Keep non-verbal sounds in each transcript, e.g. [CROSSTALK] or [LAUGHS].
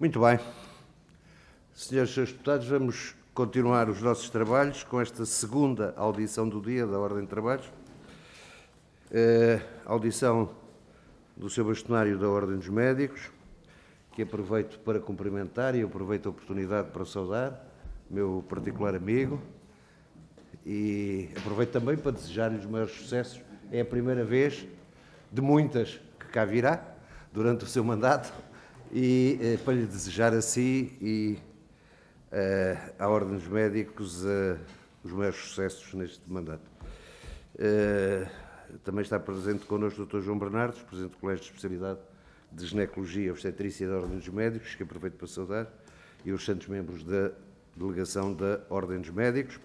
Muito bem. Senhores deputados, vamos continuar os nossos trabalhos com esta segunda audição do dia da Ordem de Trabalhos. Uh, audição do seu bastonário da Ordem dos Médicos, que aproveito para cumprimentar e aproveito a oportunidade para saudar, meu particular amigo, e aproveito também para desejar-lhe os maiores sucessos. É a primeira vez de muitas que cá virá durante o seu mandato e eh, para lhe desejar a si e eh, à Ordem dos Médicos eh, os maiores sucessos neste mandato. Eh, também está presente connosco o Dr. João Bernardes, Presidente do Colégio de Especialidade de Ginecologia e Obstetrícia da Ordem dos Médicos, que aproveito para saudar, e os santos membros da delegação da Ordem dos Médicos.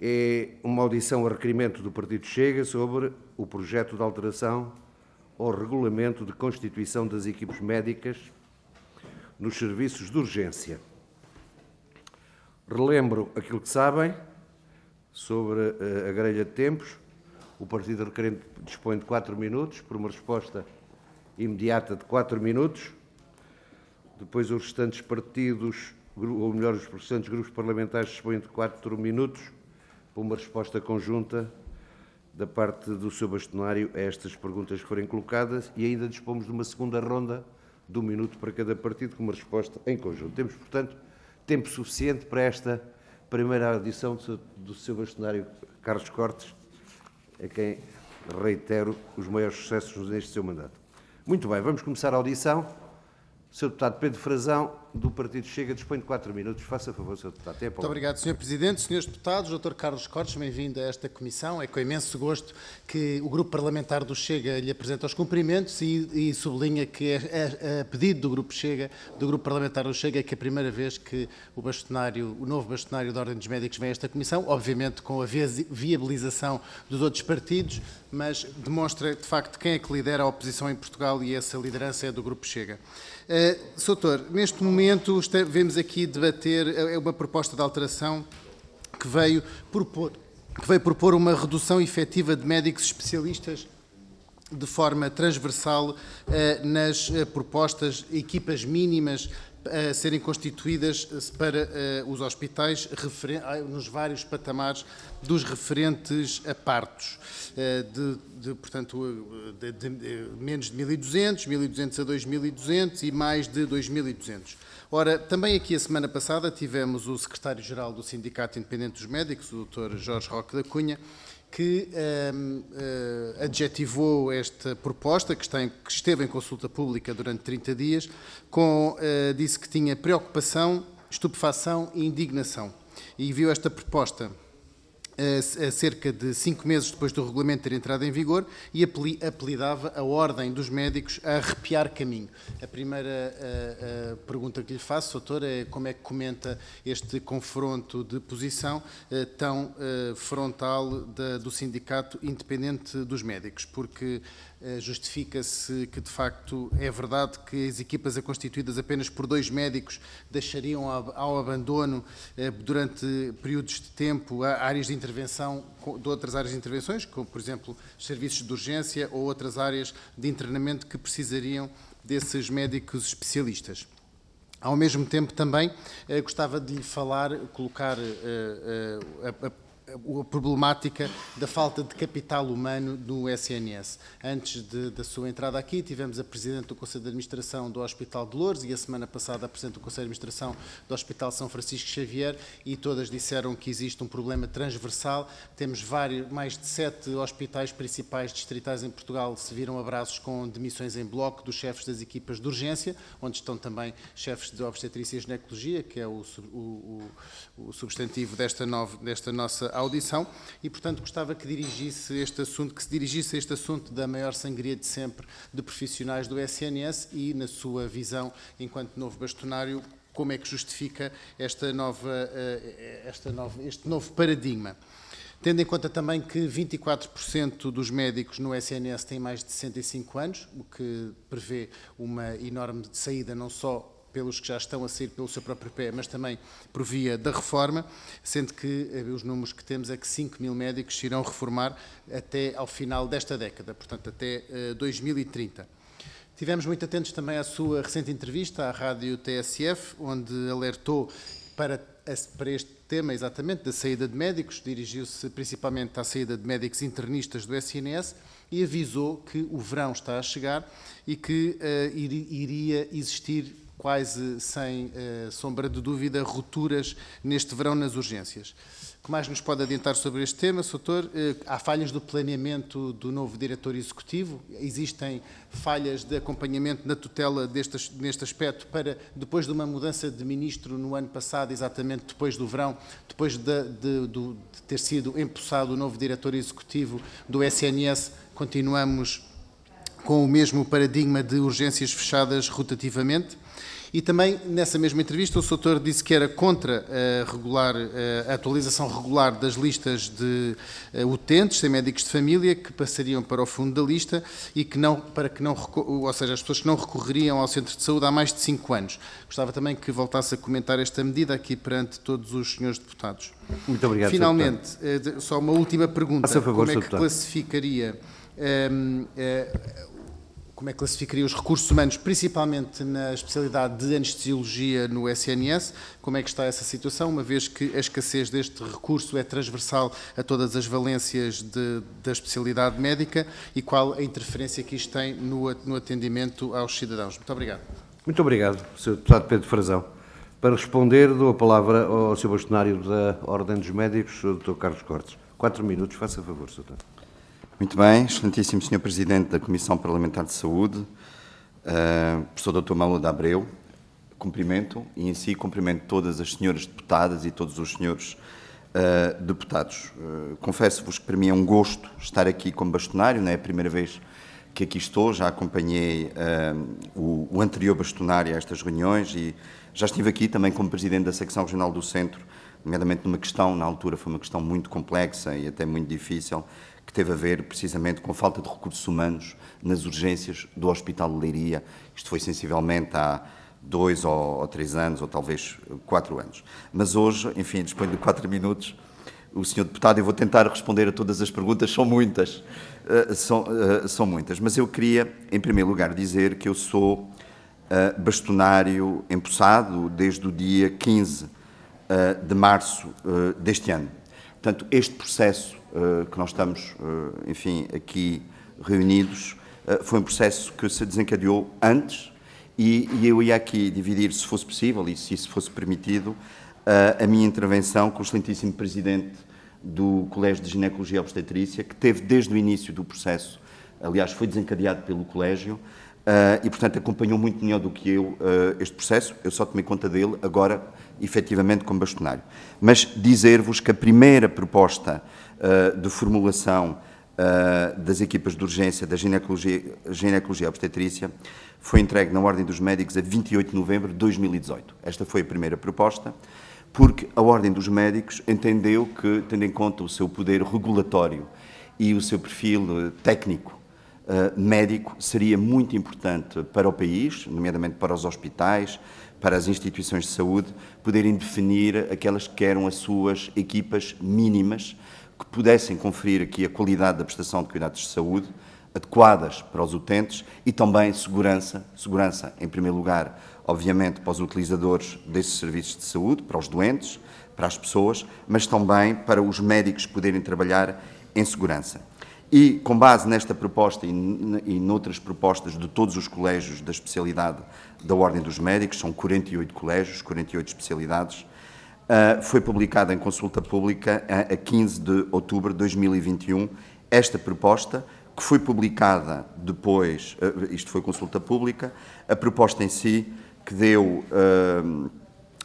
É uma audição a requerimento do Partido Chega sobre o projeto de alteração ao Regulamento de Constituição das Equipes Médicas nos Serviços de Urgência. Relembro aquilo que sabem sobre eh, a grelha de tempos. O Partido Requerente dispõe de quatro minutos, por uma resposta imediata de quatro minutos. Depois, os restantes partidos, ou melhor, os restantes grupos parlamentares dispõem de quatro minutos, por uma resposta conjunta da parte do seu bastonário a estas perguntas que forem colocadas e ainda dispomos de uma segunda ronda de um minuto para cada partido com uma resposta em conjunto. Temos, portanto, tempo suficiente para esta primeira audição do seu, do seu bastonário Carlos Cortes, a quem reitero os maiores sucessos neste seu mandato. Muito bem, vamos começar a audição. Sr. Deputado Pedro Frazão, do Partido Chega dispõe de quatro minutos. Faça favor, Sr. Deputado. Até Muito obrigado, Sr. Presidente, Srs. Deputados, Dr. Carlos Cortes, bem-vindo a esta Comissão. É com imenso gosto que o Grupo Parlamentar do Chega lhe apresenta os cumprimentos e, e sublinha que é, é, é, a pedido do Grupo Chega, do Grupo Parlamentar do Chega, é que é a primeira vez que o bastonário, o novo bastonário da Ordem dos Médicos vem a esta Comissão, obviamente com a viabilização dos outros partidos, mas demonstra de facto quem é que lidera a oposição em Portugal e essa liderança é do Grupo Chega. Uh, Sr. Doutor, neste momento momento vemos aqui debater é, é uma proposta de alteração que veio propor, que veio propor uma redução efetiva de médicos especialistas de forma transversal eh, nas eh, propostas equipas mínimas a eh, serem constituídas para os hospitais ah, nos vários patamares dos referentes a partos, de, de portanto, de, de, de, menos de 1.200, 1.200 a 2.200 e mais de 2.200. Ora, também aqui a semana passada tivemos o secretário-geral do Sindicato Independente dos Médicos, o Dr. Jorge Roque da Cunha, que um, ehm, uh, eh, adjetivou esta proposta, que, em, que, esteve em consulta pública durante 30 dias, com, uh, disse que tinha preocupação, estupefação e indignação. E viu esta proposta cerca de cinco meses depois do regulamento ter entrado em vigor e apelidava a ordem dos médicos a arrepiar caminho. A primeira a, a pergunta que lhe faço, doutor, é como é que comenta este confronto de posição a, eh, tão eh, frontal da, do Sindicato Independente dos Médicos, porque eh, justifica-se que, de facto, é verdade que as equipas a constituídas apenas por dois médicos deixariam ao abandono, eh, durante períodos de tempo, áreas de intervenção de outras áreas de intervenções, como, por exemplo, serviços de urgência ou outras áreas de internamento que precisariam desses médicos especialistas. Ao mesmo tempo, também eh, gostava de lhe falar, colocar a a problemática da falta de capital humano no SNS. Antes de, da sua entrada aqui, tivemos a Presidente do Conselho de Administração do Hospital de Lourdes e a semana passada a Presidente do Conselho de Administração do Hospital São Francisco Xavier e todas disseram que existe um problema transversal. Temos vários, mais de sete hospitais principais distritais em Portugal se viram abraços com demissões em bloco dos chefes das equipas de urgência, onde estão também chefes de obstetrícia e ginecologia, que é o, o, o substantivo desta, nova, desta nossa audição e, portanto, gostava que dirigisse este assunto, que se dirigisse a este assunto da maior sangria de sempre de profissionais do SNS e, na sua visão, enquanto novo bastonário, como é que justifica esta nova, eh, esta nova, este novo paradigma. Tendo em conta também que 24% dos médicos no SNS têm mais de 65 anos, o que prevê uma enorme saída não só pelos que já estão a sair pelo seu próprio pé, mas também por via da reforma, sendo que eh, os números que temos é que 5 mil médicos irão reformar até ao final desta década, portanto até 2030. Eh, Tivemos muito atentos também à sua recente entrevista à rádio TSF, onde alertou para, para este tema exatamente da saída de médicos, dirigiu-se principalmente à saída de médicos internistas do SNS e avisou que o verão está a chegar e que uh, iria existir quase sem eh, sombra de dúvida, rupturas neste verão nas urgências. O que mais nos pode adiantar sobre este tema, Soutor? Eh, há falhas do planeamento do novo diretor executivo? Existem falhas de acompanhamento na tutela destas neste aspecto para, depois de uma mudança de ministro no ano passado, exatamente depois do verão, depois de, de, de, de ter sido empossado o novo diretor executivo do SNS, continuamos com o mesmo paradigma de urgências fechadas rotativamente. E também, nessa mesma entrevista, o Soutor disse que era contra a, eh, regular, eh, a atualização regular das listas de eh, utentes, sem médicos de família, que passariam para o fundo da lista e que não, para que não, ou seja, as pessoas que não recorreriam ao centro de saúde há mais de cinco anos. Gostava também que voltasse a comentar esta medida aqui perante todos os senhores deputados. Muito obrigado, Finalmente, só uma última pergunta. favor, Como é que classificaria... Um, ehm, como é que classificaria os recursos humanos, principalmente na especialidade de anestesiologia no SNS? Como é que está essa situação, uma vez que a escassez deste recurso é transversal a todas as valências de, da especialidade médica e qual a interferência que isto tem no, no atendimento aos cidadãos? Muito obrigado. Muito obrigado, Sr. Deputado Pedro Frazão. Para responder, dou a palavra ao Sr. Bastonário da Ordem dos Médicos, o Dr. Carlos Cortes. Quatro minutos, faça favor, Sr. Deputado. Muito bem, excelentíssimo Sr. Presidente da Comissão Parlamentar de Saúde, uh, professor Dr. Malu de Abreu, cumprimento e em si cumprimento todas as senhoras deputadas e todos os senhores uh, deputados. Uh, Confesso-vos que para mim é um gosto estar aqui como bastonário, não é a primeira vez que aqui estou, já acompanhei o, o anterior bastonário a estas reuniões e já estive aqui também como Presidente da Secção Regional do Centro, nomeadamente numa questão, na altura foi uma questão muito complexa e até muito difícil, que teve a ver precisamente com a falta de recursos humanos nas urgências do Hospital de Leiria. Isto foi sensivelmente há dois ou, ou três anos, ou talvez quatro anos. Mas hoje, enfim, disponho de quatro minutos. O senhor deputado, eu vou tentar responder a todas as perguntas, são muitas, uh, são, uh, são muitas. Mas eu queria, em primeiro lugar, dizer que eu sou uh, bastonário empossado desde o dia 15 de março deste ano. Portanto, este processo uh, que nós estamos, uh, enfim, aqui reunidos, uh, foi um processo que se desencadeou antes e, e, eu ia aqui dividir, se fosse possível e se isso fosse permitido, a minha intervenção com o excelentíssimo presidente do Colégio de Ginecologia e Obstetrícia, que teve desde o início do processo, aliás, foi desencadeado pelo colégio, Uh, e, portanto, acompanhou muito melhor do que eu uh, este processo. Eu só tomei conta dele agora, efetivamente, como bastonário. Mas dizer-vos que a primeira proposta uh, de formulação das equipas de urgência da ginecologia, ginecologia obstetrícia foi entregue na Ordem dos Médicos a 28 de novembro de 2018. Esta foi a primeira proposta, porque a Ordem dos Médicos entendeu que, tendo em conta o seu poder regulatório e o seu perfil eh, técnico eh, médico seria muito importante para o país, nomeadamente para os hospitais, para as instituições de saúde, poderem definir aquelas que eram as suas equipas mínimas, que pudessem conferir aqui a qualidade da prestação de cuidados de saúde, adequadas para os utentes e também segurança, segurança em primeiro lugar, obviamente, para os utilizadores desses serviços de saúde, para os doentes, para as pessoas, mas também para os médicos poderem trabalhar em segurança. E, com base nesta proposta e, noutras propostas de todos os colégios da especialidade da Ordem dos Médicos, são 48 colégios, 48 especialidades, ah, foi publicada em consulta pública a, 15 de outubro de 2021 esta proposta, que foi publicada depois, ah, isto foi consulta pública, a proposta em si, que deu, ah,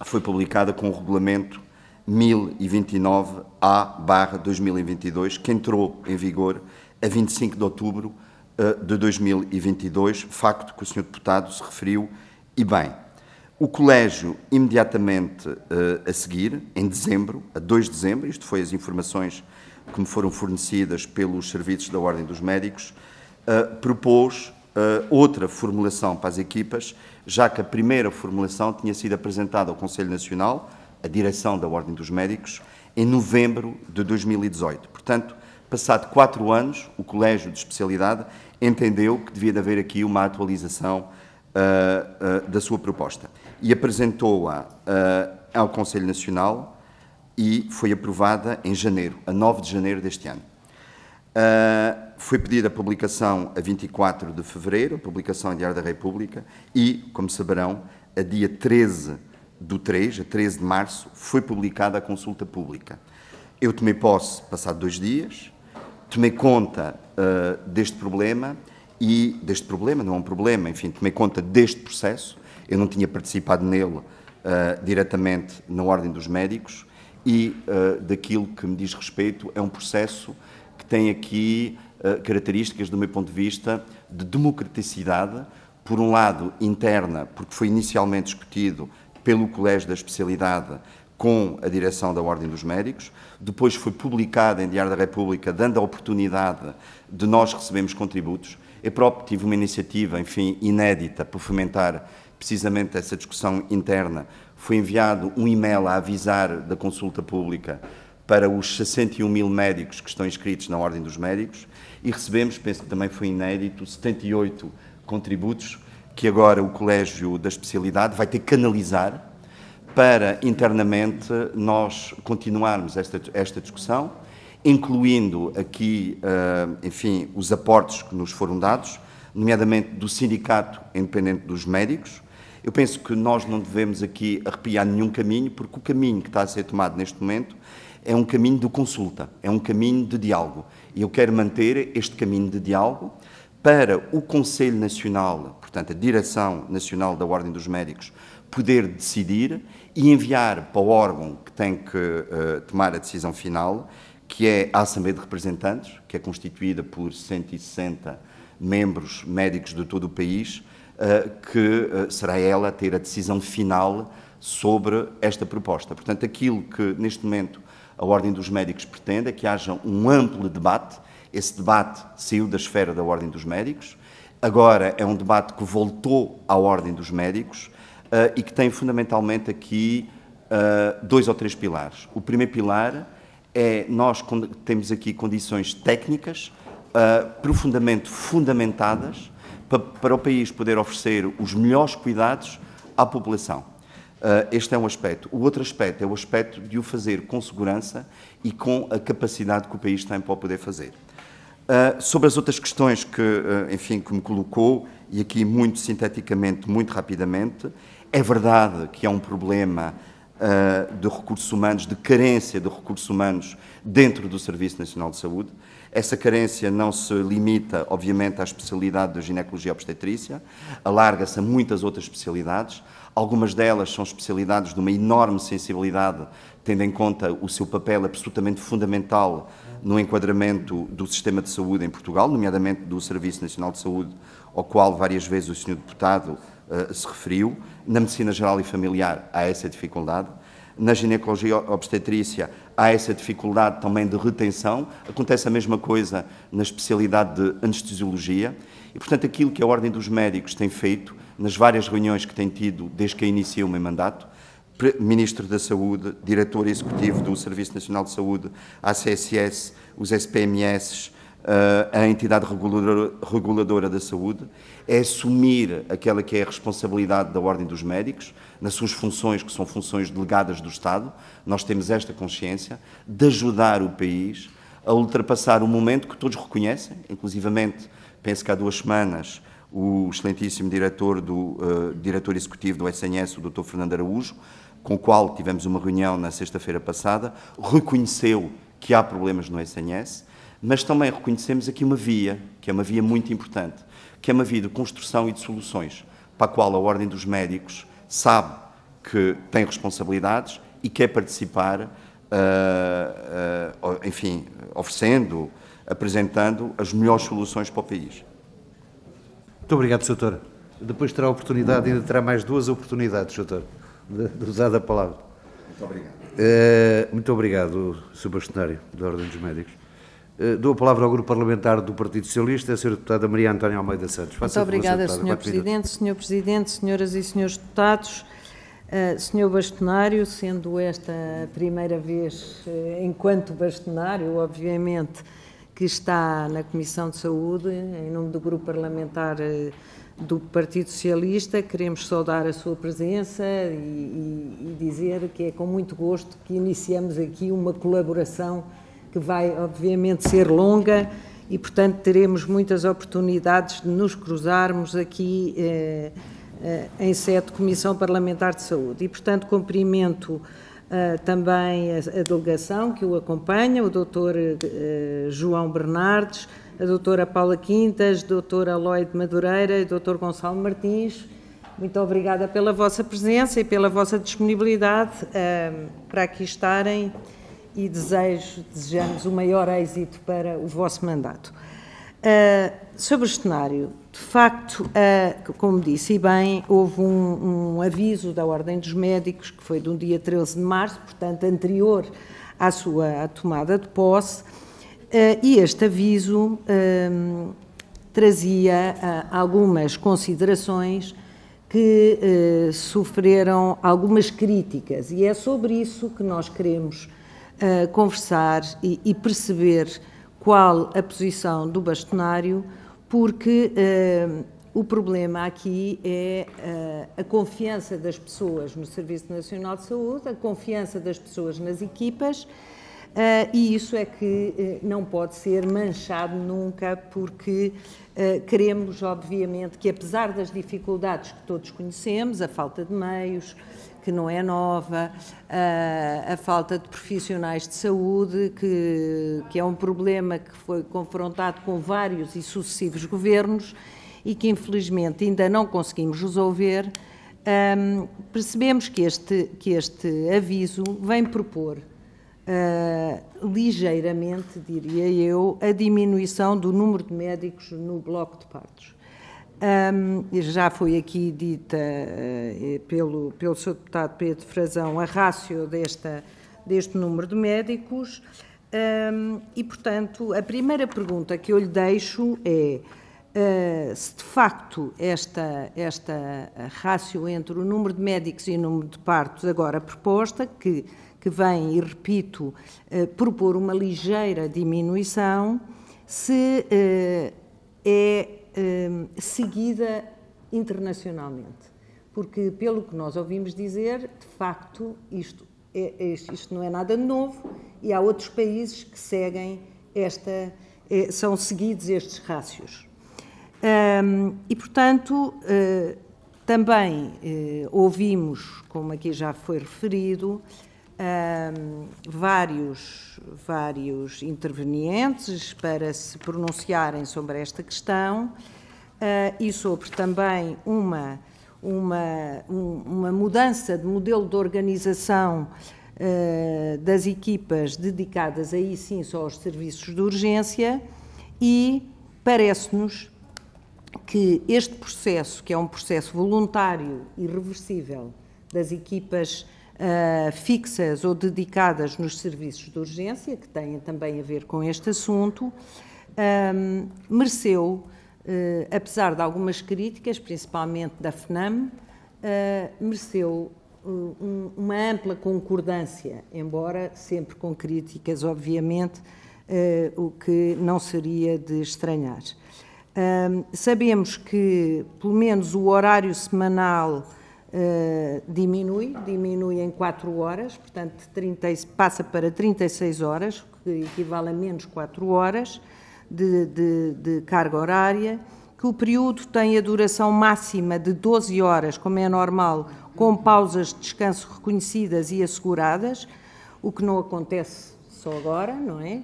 foi publicada com o regulamento 1029A-2022, que entrou em vigor a 25 de outubro eh, de 2022, facto que o Sr. Deputado se referiu, e bem. O Colégio, imediatamente eh, a seguir, em dezembro, a 2 de dezembro, isto foi as informações que me foram fornecidas pelos serviços da Ordem dos Médicos, eh, propôs outra formulação para as equipas, já que a primeira formulação tinha sido apresentada ao Conselho Nacional, a direção da Ordem dos Médicos, em novembro de 2018. Portanto, passado quatro anos, o Colégio de Especialidade entendeu que devia haver aqui uma atualização uh, uh, da sua proposta e apresentou-a uh, ao Conselho Nacional e foi aprovada em janeiro, a 9 de janeiro deste ano. foi pedida a publicação a 24 de fevereiro, a publicação em Diário da República, e, como saberão, a dia 13 do 3, a 13 de março, foi publicada a consulta pública. Eu tomei posse passado dois dias, tomei conta uh, deste problema e deste problema, não é um problema, enfim, tomei conta deste processo. Eu não tinha participado nele uh, diretamente na Ordem dos Médicos e uh, daquilo que me diz respeito é um processo que tem aqui uh, características, do meu ponto de vista, de democraticidade, por um lado interna, porque foi inicialmente discutido pelo Colégio da Especialidade com a direção da Ordem dos Médicos, depois foi publicada em Diário da República, dando a oportunidade de nós recebermos contributos. Eu próprio tive uma iniciativa, enfim, inédita, por fomentar precisamente essa discussão interna. Foi enviado um e-mail a avisar da consulta pública para os 61 mil médicos que estão inscritos na Ordem dos Médicos e recebemos, penso que também foi inédito, 78 contributos que agora o Colégio da Especialidade vai ter que canalizar para internamente nós continuarmos esta, esta discussão, incluindo aqui, eh, enfim, os aportes que nos foram dados, nomeadamente do Sindicato Independente dos Médicos. Eu penso que nós não devemos aqui arrepiar nenhum caminho, porque o caminho que está a ser tomado neste momento é um caminho de consulta, é um caminho de diálogo. E eu quero manter este caminho de diálogo para o Conselho Nacional, portanto, a Direção Nacional da Ordem dos Médicos, poder decidir e enviar para o órgão que tem que uh, tomar a decisão final, que é a Assembleia de Representantes, que é constituída por 160 membros médicos de todo o país, uh, que uh, será ela a ter a decisão final sobre esta proposta. Portanto, aquilo que neste momento a Ordem dos Médicos pretende é que haja um amplo debate. Esse debate saiu da esfera da Ordem dos Médicos, agora é um debate que voltou à Ordem dos Médicos uh, e que tem fundamentalmente aqui uh, dois ou três pilares. O primeiro pilar é nós temos aqui condições técnicas uh, profundamente fundamentadas para, para, o país poder oferecer os melhores cuidados à população. este é um aspecto. O outro aspecto é o aspecto de o fazer com segurança e com a capacidade que o país tem para o poder fazer. Uh, sobre as outras questões que, uh, enfim, que me colocou, e aqui muito sinteticamente, muito rapidamente, é verdade que há um problema uh, de recursos humanos, de carência de recursos humanos dentro do Serviço Nacional de Saúde. Essa carência não se limita, obviamente, à especialidade da ginecologia obstetrícia, alarga-se a muitas outras especialidades. Algumas delas são especialidades de uma enorme sensibilidade, tendo em conta o seu papel absolutamente fundamental no enquadramento do sistema de saúde em Portugal, nomeadamente do Serviço Nacional de Saúde, ao qual várias vezes o Sr. Deputado eh, se referiu, na medicina geral e familiar há essa dificuldade, na ginecologia obstetrícia há essa dificuldade também de retenção, acontece a mesma coisa na especialidade de anestesiologia, e portanto aquilo que a Ordem dos Médicos tem feito, nas várias reuniões que tem tido desde que iniciou o meu mandato, Ministro da Saúde, Diretor Executivo do Serviço Nacional de Saúde, a CSS, os SPMS, eh, a entidade reguladora, da saúde é assumir aquela que é a responsabilidade da Ordem dos Médicos, nas suas funções, que são funções delegadas do Estado, nós temos esta consciência, de ajudar o país a ultrapassar um momento que todos reconhecem, inclusivamente, penso que há duas semanas, o excelentíssimo diretor, do, uh, diretor executivo do SNS, o Dr. Fernando Araújo, com o qual tivemos uma reunião na sexta-feira passada, reconheceu que há problemas no SNS, mas também reconhecemos aqui uma via, que é uma via muito importante, que é uma via de construção e de soluções, para a qual a Ordem dos Médicos sabe que tem responsabilidades e quer participar, uh, uh, enfim, oferecendo, apresentando as melhores soluções para o país. Muito obrigado, Sr. Doutor. Depois terá a oportunidade, ainda terá mais duas oportunidades, Sr. Doutor, de, de usar a palavra. Muito obrigado. Uh, muito obrigado, Sr. Bastonário, da Ordem dos Médicos. Eh, dou a palavra ao Grupo Parlamentar do Partido Socialista, a Sra. Deputada Maria Antónia Almeida Santos. Muito obrigada, Sr. Senhor Presidente, Sr. Presidente, Senhoras e Srs. Deputados. Eh, Sr. Bastonário, sendo esta a primeira vez, eh, enquanto bastonário, obviamente, que está na Comissão de Saúde, em nome do Grupo Parlamentar do Partido Socialista, queremos saudar a sua presença e, e, e dizer que é com muito gosto que iniciamos aqui uma colaboração que vai obviamente ser longa e, portanto, teremos muitas oportunidades de nos cruzarmos aqui eh, eh, em sede de Comissão Parlamentar de Saúde. E, portanto, cumprimento eh, também a, a, delegação que o acompanha, o doutor eh, João Bernardes, a doutora Paula Quintas, a doutora Lloyd Madureira e o doutor Gonçalo Martins. Muito obrigada pela vossa presença e pela vossa disponibilidade eh, para aqui estarem e desejo, desejamos o maior êxito para o vosso mandato. Uh, sobre o cenário, de facto, uh, como disse e bem, houve um, um, aviso da Ordem dos Médicos, que foi de um dia 13 de março, portanto, anterior à sua tomada de posse, uh, e este aviso trazia algumas considerações que sofreram algumas críticas, e é sobre isso que nós queremos uh, conversar e, e, perceber qual a posição do bastonário, porque uh, o problema aqui é uh, a confiança das pessoas no Serviço Nacional de Saúde, a confiança das pessoas nas equipas. Uh, e isso é que uh, não pode ser manchado nunca, porque uh, queremos, obviamente, que apesar das dificuldades que todos conhecemos, a falta de meios, que não é nova, a, ah, a falta de profissionais de saúde, que, que é um problema que foi confrontado com vários e sucessivos governos e que infelizmente ainda não conseguimos resolver. Um, ah, percebemos que este, que este aviso vem propor uh, ligeiramente, diria eu, a diminuição do número de médicos no bloco de partos. Um, já foi aqui dita uh, pelo, pelo seu deputado Pedro Frazão a rácio desta, deste número de médicos. Um, e, portanto, a primeira pergunta que eu lhe deixo é uh, se de facto esta, esta rácio entre o número de médicos e o número de partos agora proposta, que, que vem, e repito, uh, propor uma ligeira diminuição, se é Ehm, seguida internacionalmente. Porque, pelo que nós ouvimos dizer, de facto, isto, é, é, isto não é nada novo e há outros países que seguem esta, é, são seguidos estes rácios. Um, ehm, e, portanto, eh, também eh, ouvimos, como aqui já foi referido, um, vários, vários intervenientes para se pronunciarem sobre esta questão uh, e sobre também uma, uma, um, uma mudança de modelo de organização uh, das equipas dedicadas aí sim só aos serviços de urgência e parece-nos que este processo, que é um processo voluntário e reversível das equipas uh, fixas ou dedicadas nos serviços de urgência, que têm também a ver com este assunto, um, ehm, mereceu, uh, apesar de algumas críticas, principalmente da FNAM, uh, mereceu um, uma ampla concordância, embora sempre com críticas, obviamente, o que não seria de estranhar. Um, ehm, sabemos que, pelo menos, o horário semanal eh, diminui, diminui em 4 horas, portanto 30, passa para 36 horas, o que equivale a menos 4 horas de, de, de, carga horária, que o período tem a duração máxima de 12 horas, como é normal, com pausas de descanso reconhecidas e asseguradas, o que não acontece só agora, não é?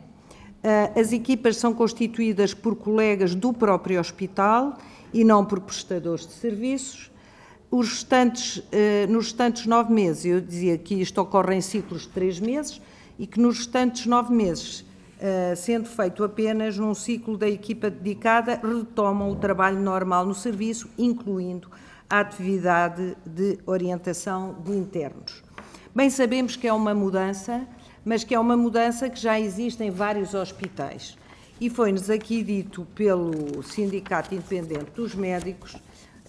Eh, as equipas são constituídas por colegas do próprio hospital e não por prestadores de serviços os restantes, eh, nos restantes nove meses, eu dizia que isto ocorre em ciclos de três meses e que nos restantes nove meses, eh, sendo feito apenas num ciclo da equipa dedicada, retomam o trabalho normal no serviço, incluindo a atividade de orientação de internos. Bem sabemos que é uma mudança, mas que é uma mudança que já existe em vários hospitais. E foi-nos aqui dito pelo Sindicato Independente dos Médicos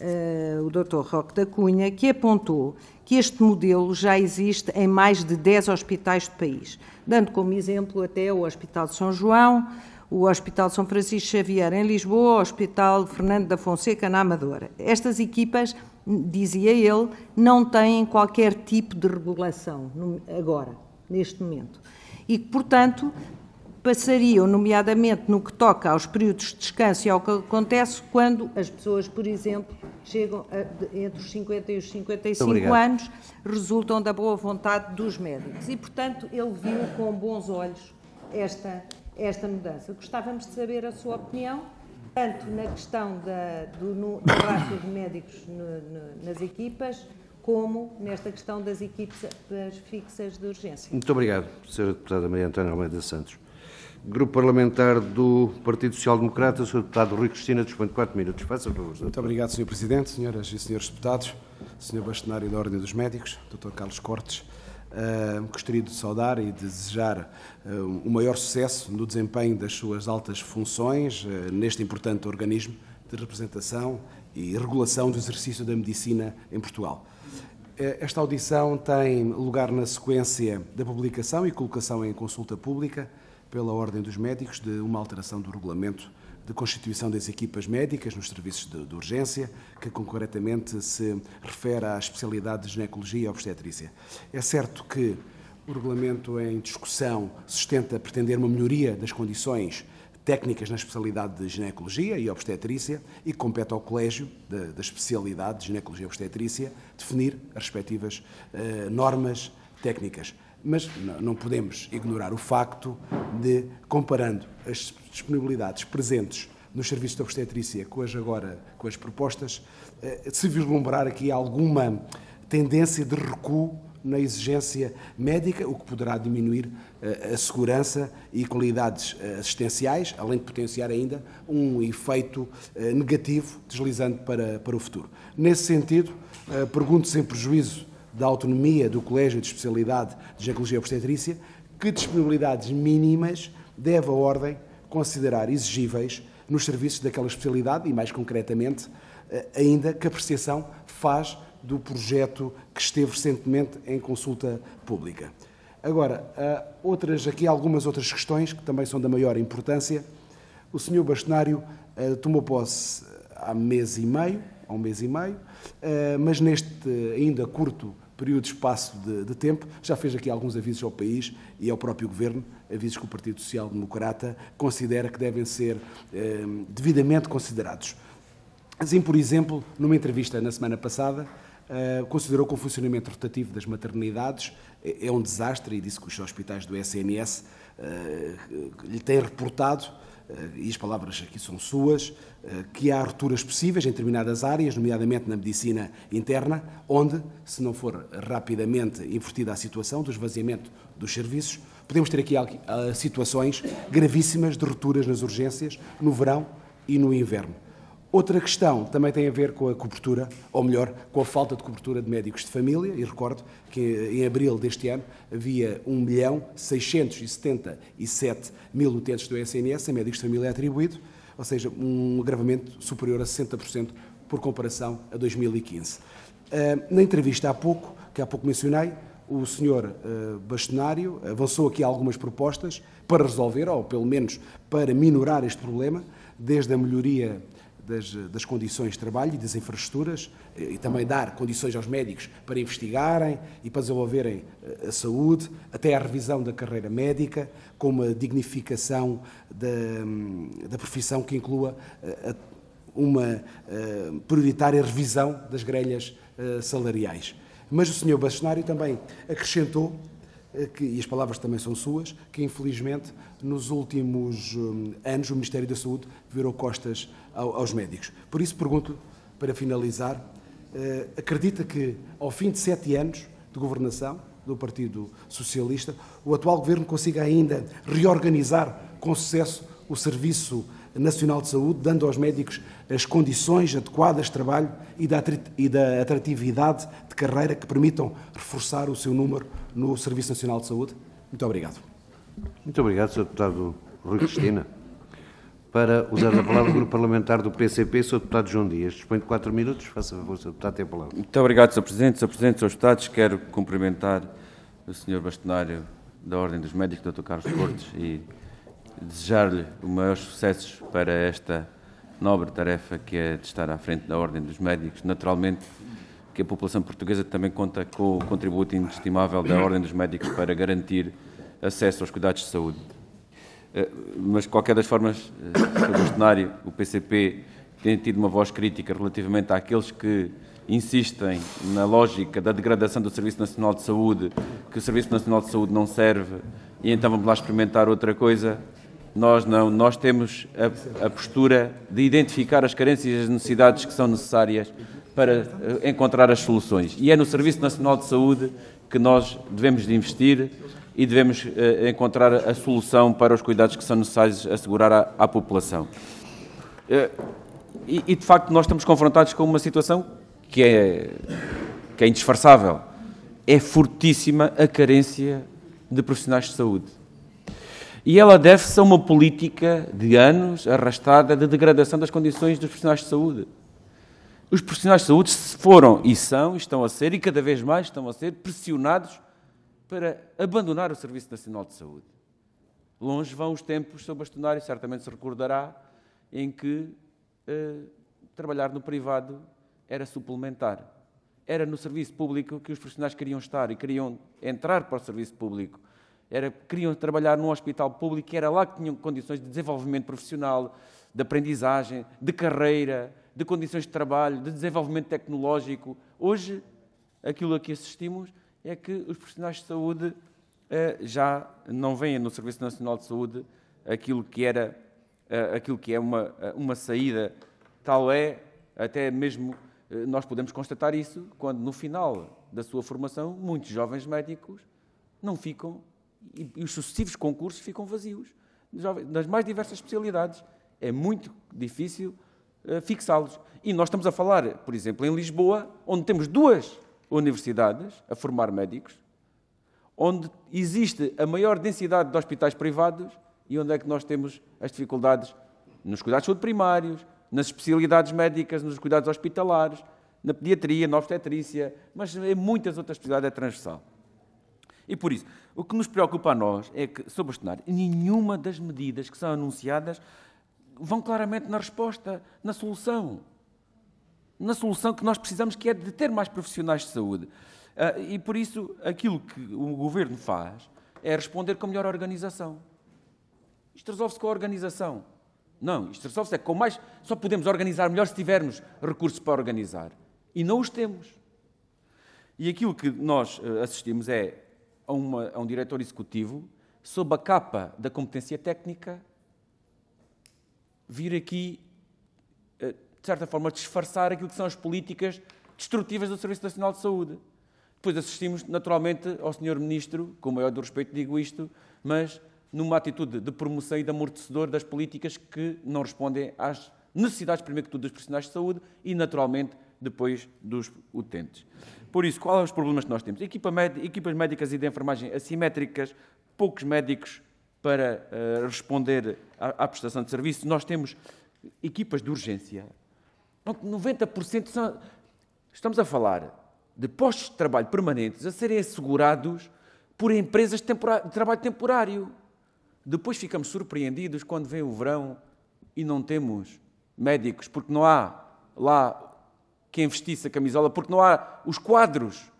uh, o Dr. Roque da Cunha, que apontou que este modelo já existe em mais de 10 hospitais do país, dando como exemplo até o Hospital de São João, o Hospital São Francisco Xavier em Lisboa, o Hospital Fernando da Fonseca na Amadora. Estas equipas, dizia ele, não têm qualquer tipo de regulação agora, neste momento. E que, portanto, passariam, nomeadamente no que toca aos períodos de descanso e ao que acontece quando as pessoas, por exemplo, chegam a, eh, entre os 50 e os 55 anos, resultam da boa vontade dos médicos. E, portanto, ele viu com bons olhos esta, esta mudança. Gostávamos de saber a sua opinião, tanto na questão da, do, do rácio de médicos no, no, nas equipas, como nesta questão das equipas das fixas de urgência. Muito obrigado, Sra. Deputada Maria Antônia Almeida Santos. Grupo Parlamentar do Partido Social Democrata, Sr. Deputado Rui Cristina, dispõe de 4 minutos. Faça favor. Muito obrigado, Sr. Presidente, Senhoras e Senhores Deputados, Sr. Bastonário da Ordem dos Médicos, Dr. Carlos Cortes. Uh, gostaria de saudar e de desejar uh, o maior sucesso no desempenho das suas altas funções uh, neste importante organismo de representação e regulação do exercício da medicina em Portugal. Esta audição tem lugar na sequência da publicação e colocação em consulta pública pela Ordem dos Médicos, de uma alteração do regulamento de constituição das equipas médicas nos serviços de, de, urgência, que concretamente se refere à especialidade de ginecologia e obstetrícia. É certo que o regulamento em discussão sustenta pretender uma melhoria das condições técnicas na especialidade de ginecologia e obstetrícia e compete ao Colégio da Especialidade de Ginecologia e Obstetrícia definir as respectivas eh, normas técnicas. Mas não podemos ignorar o facto de, comparando as disponibilidades presentes nos serviços de obstetrícia com as agora, com as propostas, eh, se vislumbrar aqui alguma tendência de recuo na exigência médica, o que poderá diminuir eh, a segurança e qualidades eh, assistenciais, além de potenciar ainda um efeito negativo deslizando para, para o futuro. Nesse sentido, pergunto sem prejuízo da autonomia do Colégio de Especialidade de Ginecologia obstetricia, Obstetrícia, que disponibilidades mínimas deve a Ordem considerar exigíveis nos serviços daquela especialidade e, mais concretamente, eh, ainda que apreciação faz do projeto que esteve recentemente em consulta pública. Agora, eh, outras, aqui algumas outras questões que também são da maior importância. O senhor Bastonário eh, tomou posse há mês e meio, há um mês e meio, eh, mas neste ainda curto período de espaço de, de, tempo, já fez aqui alguns avisos ao país e ao próprio Governo, avisos que o Partido Social Democrata considera que devem ser eh, devidamente considerados. Assim, por exemplo, numa entrevista na semana passada, eh, considerou que o funcionamento rotativo das maternidades é, é um desastre e disse que os hospitais do SNS lhe têm reportado eh, e as palavras aqui são suas, eh, que há rupturas possíveis em determinadas áreas, nomeadamente na medicina interna, onde, se não for rapidamente invertida a situação do esvaziamento dos serviços, podemos ter aqui ah, situações gravíssimas de rupturas nas urgências no verão e no inverno. Outra questão também tem a ver com a cobertura, ou melhor, com a falta de cobertura de médicos de família, e recordo que em abril deste ano havia 1 milhão 677 mil utentes do SNS a médicos de família atribuído, ou seja, um agravamento superior a 60% por comparação a 2015. Ah, na entrevista há pouco, que há pouco mencionei, o senhor ah, Bastonário avançou aqui algumas propostas para resolver, ou pelo menos para minorar este problema, desde a melhoria das, das, condições de trabalho e das infraestruturas eh, e também dar condições aos médicos para investigarem e para desenvolverem eh, a saúde, até a revisão da carreira médica, com uma dignificação da, hum, da profissão que inclua eh, uma prioritária revisão das grelhas salariais. Mas o Sr. Bastonário também acrescentou eh, que, e as palavras também são suas, que infelizmente nos últimos eh, anos o Ministério da Saúde virou costas aos médicos. Por isso pergunto-lhe, para finalizar, eh, acredita que ao fim de sete anos de governação do Partido Socialista, o atual governo consiga ainda reorganizar com sucesso o serviço Nacional de Saúde, dando aos médicos as condições adequadas de trabalho e da atratividade de carreira que permitam reforçar o seu número no Serviço Nacional de Saúde? Muito obrigado. Muito obrigado, Sr. Deputado Rui Cristina. Para usar a palavra o Grupo Parlamentar do PCP, Sr. Deputado João Dias. Dispõe de quatro minutos. Faça favor, Sr. Deputado, tem a palavra. Muito obrigado, Sr. Presidente, Sr. Presidente, Srs. Deputados. Quero cumprimentar o Sr. Bastonário da Ordem dos Médicos, Dr. Carlos Cortes, e desejar-lhe os maiores sucessos para esta nobre tarefa que é de estar à frente da Ordem dos Médicos. Naturalmente que a população portuguesa também conta com o contributo inestimável da Ordem dos Médicos para garantir acesso aos cuidados de saúde. Eh, mas, de qualquer das formas, eh, sobre o cenário, o PCP tem tido uma voz crítica relativamente àqueles que insistem na lógica da degradação do Serviço Nacional de Saúde, que o Serviço Nacional de Saúde não serve, e então vamos lá experimentar outra coisa. Nós não, nós temos a, a, postura de identificar as carências e as necessidades que são necessárias para eh, encontrar as soluções. E é no Serviço Nacional de Saúde que nós devemos de investir e devemos uh, encontrar a solução para os cuidados que são necessários assegurar à, à população. Uh, e, e, de facto, nós estamos confrontados com uma situação que é, que é indisfarçável. É fortíssima a carência de profissionais de saúde e ela deve-se a uma política de anos arrastada de degradação das condições dos profissionais de saúde. Os profissionais de saúde foram e são, estão a ser, e cada vez mais estão a ser, pressionados para abandonar o Serviço Nacional de Saúde. Longe vão os tempos, seu bastonário certamente se recordará, em que eh, trabalhar no privado era suplementar. Era no serviço público que os profissionais queriam estar e queriam entrar para o serviço público era, queriam trabalhar num hospital público, era lá que tinham condições de desenvolvimento profissional, de aprendizagem, de carreira, de condições de trabalho, de desenvolvimento tecnológico. Hoje, aquilo a que assistimos é que os profissionais de saúde eh, já não veem no Serviço Nacional de Saúde aquilo que era eh, aquilo que é uma, uma saída. Tal é, até mesmo eh, nós podemos constatar isso quando no final da sua formação muitos jovens médicos não ficam e, e os sucessivos concursos ficam vazios nas mais diversas especialidades. É muito difícil uh, fixá-los. E nós estamos a falar, por exemplo, em Lisboa, onde temos duas universidades a formar médicos, onde existe a maior densidade de hospitais privados e onde é que nós temos as dificuldades nos cuidados de saúde primários, nas especialidades médicas, nos cuidados hospitalares, na pediatria, na obstetrícia, mas em muitas outras especialidades é transversal. E por isso, o que nos preocupa a nós é que, sobre este cenário, nenhuma das medidas que são anunciadas vão claramente na resposta, na solução. Na solução que nós precisamos, que é de ter mais profissionais de saúde. Ah, e por isso, aquilo que o governo faz é responder com melhor organização. Isto resolve-se com a organização. Não, isto resolve-se é com mais. Só podemos organizar melhor se tivermos recursos para organizar. E não os temos. E aquilo que nós ah, assistimos é a, uma, a um diretor executivo, sob a capa da competência técnica, vir aqui, eh, de certa forma, disfarçar aquilo que são as políticas destrutivas do Serviço Nacional de Saúde. Depois assistimos, naturalmente, ao Sr. Ministro, com o maior do respeito digo isto, mas numa atitude de promoção e de amortecedor das políticas que não respondem às necessidades, primeiro que tudo, dos profissionais de saúde e, naturalmente, depois dos utentes. Por isso, quais são os problemas que nós temos? Equipa equipas médicas e de enfermagem assimétricas, poucos médicos para uh, responder à, à, prestação de serviço. Nós temos equipas de urgência. 90% são... Estamos a falar de postos de trabalho permanentes a serem assegurados por empresas de trabalho temporário. Depois ficamos surpreendidos quando vem o verão e não temos médicos, porque não há lá quem vestisse a camisola, porque não há os quadros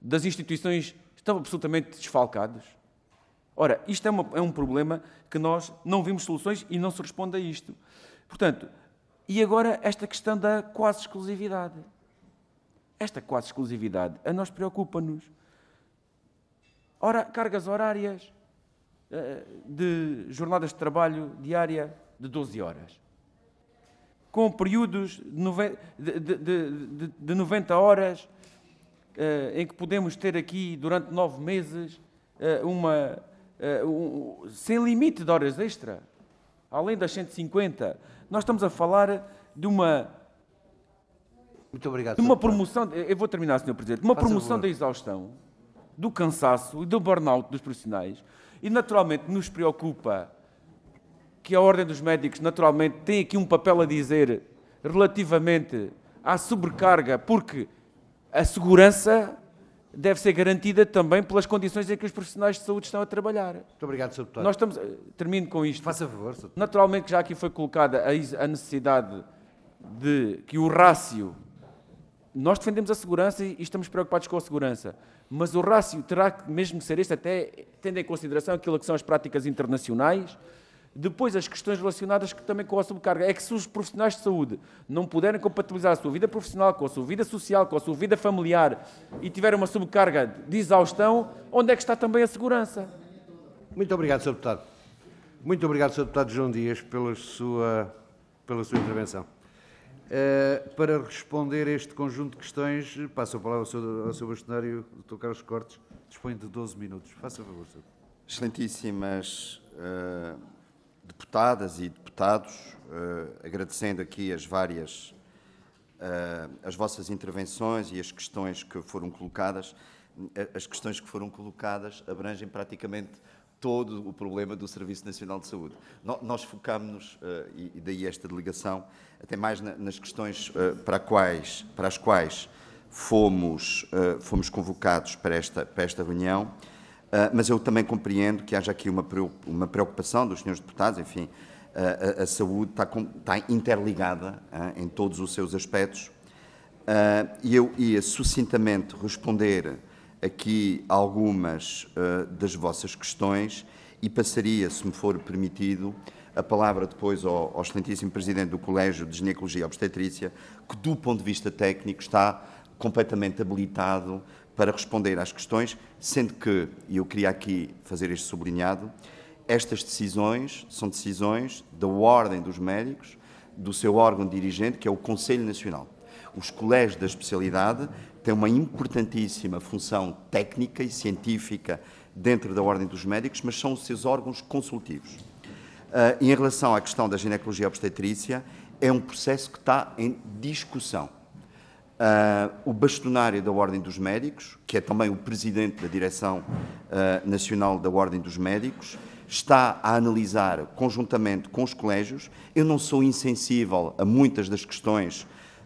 das instituições estão absolutamente desfalcados. Ora, isto é, uma, é um problema que nós não vimos soluções e não se responde a isto. Portanto, e agora esta questão da quase exclusividade. Esta quase exclusividade a nós preocupa-nos. Ora, cargas horárias eh, de jornadas de trabalho diária de 12 horas com períodos de, de, de, de 90 horas, uh, em que podemos ter aqui durante nove meses uh, uma. Uh, um, sem limite de horas extra, além das 150. Nós estamos a falar de uma. Muito obrigado. De uma promoção. Eu vou terminar, Sr. Presidente. Uma Faz promoção da exaustão, do cansaço e do burnout dos profissionais. E naturalmente nos preocupa que a Ordem dos Médicos, naturalmente, tem aqui um papel a dizer relativamente à sobrecarga, porque a segurança deve ser garantida também pelas condições em que os profissionais de saúde estão a trabalhar. Muito obrigado, Sr. Deputado. Nós estamos, eh, termino com isto. Faça favor, Sr. Deputado. Naturalmente que já aqui foi colocada a necessidade de que o rácio... Nós defendemos a segurança e estamos preocupados com a segurança, mas o rácio terá que mesmo ser este, até tendo em consideração aquilo que são as práticas internacionais, depois, as questões relacionadas que também com a sobrecarga. É que se os profissionais de saúde não puderem compatibilizar a sua vida profissional com a sua vida social, com a sua vida familiar e tiverem uma sobrecarga de exaustão, onde é que está também a segurança? Muito obrigado, Sr. Deputado. Muito obrigado, Sr. Deputado João Dias, pela sua, pela sua intervenção. Uh, para responder a este conjunto de questões, passo a palavra ao Sr. ao seu bastonário, Dr. Carlos Cortes. Dispõe de 12 minutos. Faça favor, Sr. Excelentíssimas. Uh deputadas e deputados, eh, agradecendo aqui as várias eh, as vossas intervenções e as questões que foram colocadas. Eh, as questões que foram colocadas abrangem praticamente todo o problema do Serviço Nacional de Saúde. Nós focámos-nos, e daí esta delegação, até mais nas questões para, quais, para as quais fomos, fomos convocados para esta, para esta reunião. Ah, mas eu também compreendo que haja aqui uma, preocupação dos senhores deputados, enfim, ah, a, a saúde está, com, está interligada ah, em todos os seus aspectos. E eu ia sucintamente responder aqui algumas das vossas questões e passaria, se me for permitido, a palavra depois ao, ao excelentíssimo Presidente do Colégio de Ginecologia e Obstetrícia, que do ponto de vista técnico está completamente habilitado para responder às questões, sendo que, e eu queria aqui fazer este sublinhado, estas decisões são decisões da Ordem dos Médicos, do seu órgão dirigente, que é o Conselho Nacional. Os colégios da especialidade têm uma importantíssima função técnica e científica dentro da Ordem dos Médicos, mas são os seus órgãos consultivos. Uh, em relação à questão da ginecologia obstetrícia, é um processo que está em discussão Uh, o bastonário da Ordem dos Médicos, que é também o presidente da Direção uh, Nacional da Ordem dos Médicos, está a analisar conjuntamente com os colégios. Eu não sou insensível a muitas das questões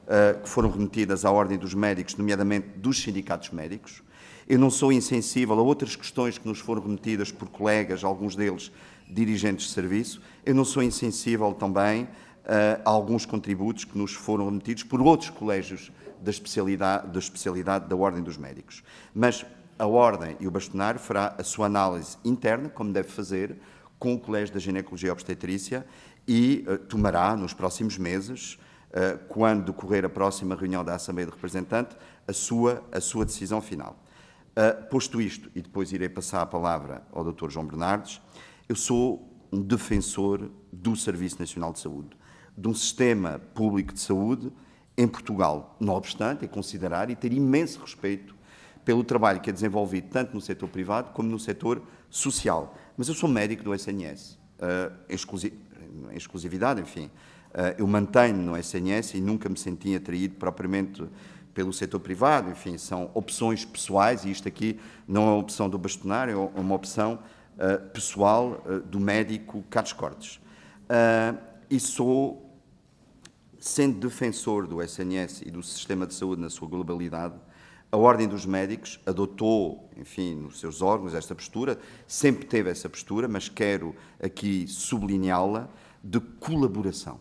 uh, que foram remetidas à Ordem dos Médicos, nomeadamente dos sindicatos médicos. Eu não sou insensível a outras questões que nos foram remetidas por colegas, alguns deles dirigentes de serviço. Eu não sou insensível também a alguns contributos que nos foram remetidos por outros colégios da especialidade, da especialidade da Ordem dos Médicos. Mas a Ordem e o bastonário fará a sua análise interna, como deve fazer, com o Colégio da Ginecologia e Obstetrícia e uh, tomará, nos próximos meses, uh, quando decorrer a próxima reunião da Assembleia de Representantes, a sua, a sua decisão final. Uh, posto isto, e depois irei passar a palavra ao Dr. João Bernardes, eu sou um defensor do Serviço Nacional de Saúde, de um sistema público de saúde em Portugal. Não obstante, é considerar e ter imenso respeito pelo trabalho que é desenvolvido tanto no setor privado como no setor social. Mas eu sou médico do SNS, uh, eh, eh, exclusividade, enfim. Uh, eu mantenho no SNS e nunca me senti atraído propriamente pelo setor privado, enfim, são opções pessoais e isto aqui não é uma opção do bastonário, é uma opção uh, pessoal uh, do médico Carlos Cortes. e sou sendo defensor do SNS e do sistema de saúde na sua globalidade, a Ordem dos Médicos adotou, enfim, nos seus órgãos esta postura, sempre teve essa postura, mas quero aqui sublinhá-la, de colaboração,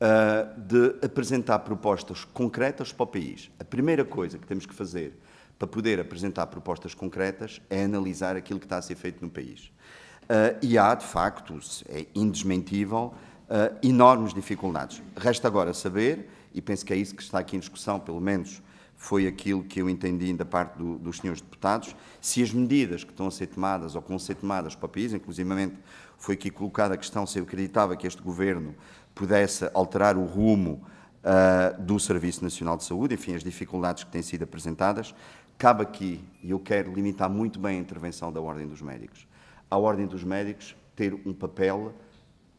ah, de apresentar propostas concretas para o país. A primeira coisa que temos que fazer para poder apresentar propostas concretas é analisar aquilo que está a ser feito no país. Ah, e há, de facto, é indesmentível, uh, enormes dificuldades. Resta agora saber, e penso que é isso que está aqui em discussão, pelo menos foi aquilo que eu entendi da parte do, dos senhores deputados, se as medidas que estão a ser tomadas ou que vão ser tomadas para o país, inclusivamente foi aqui colocada a questão se eu acreditava que este governo pudesse alterar o rumo uh, do Serviço Nacional de Saúde, enfim, as dificuldades que têm sido apresentadas, cabe aqui, e eu quero limitar muito bem a intervenção da Ordem dos Médicos, a Ordem dos Médicos ter um papel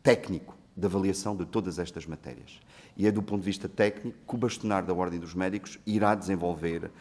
técnico de avaliação de todas estas matérias. E é do ponto de vista técnico que o bastonar da Ordem dos Médicos irá desenvolver uh,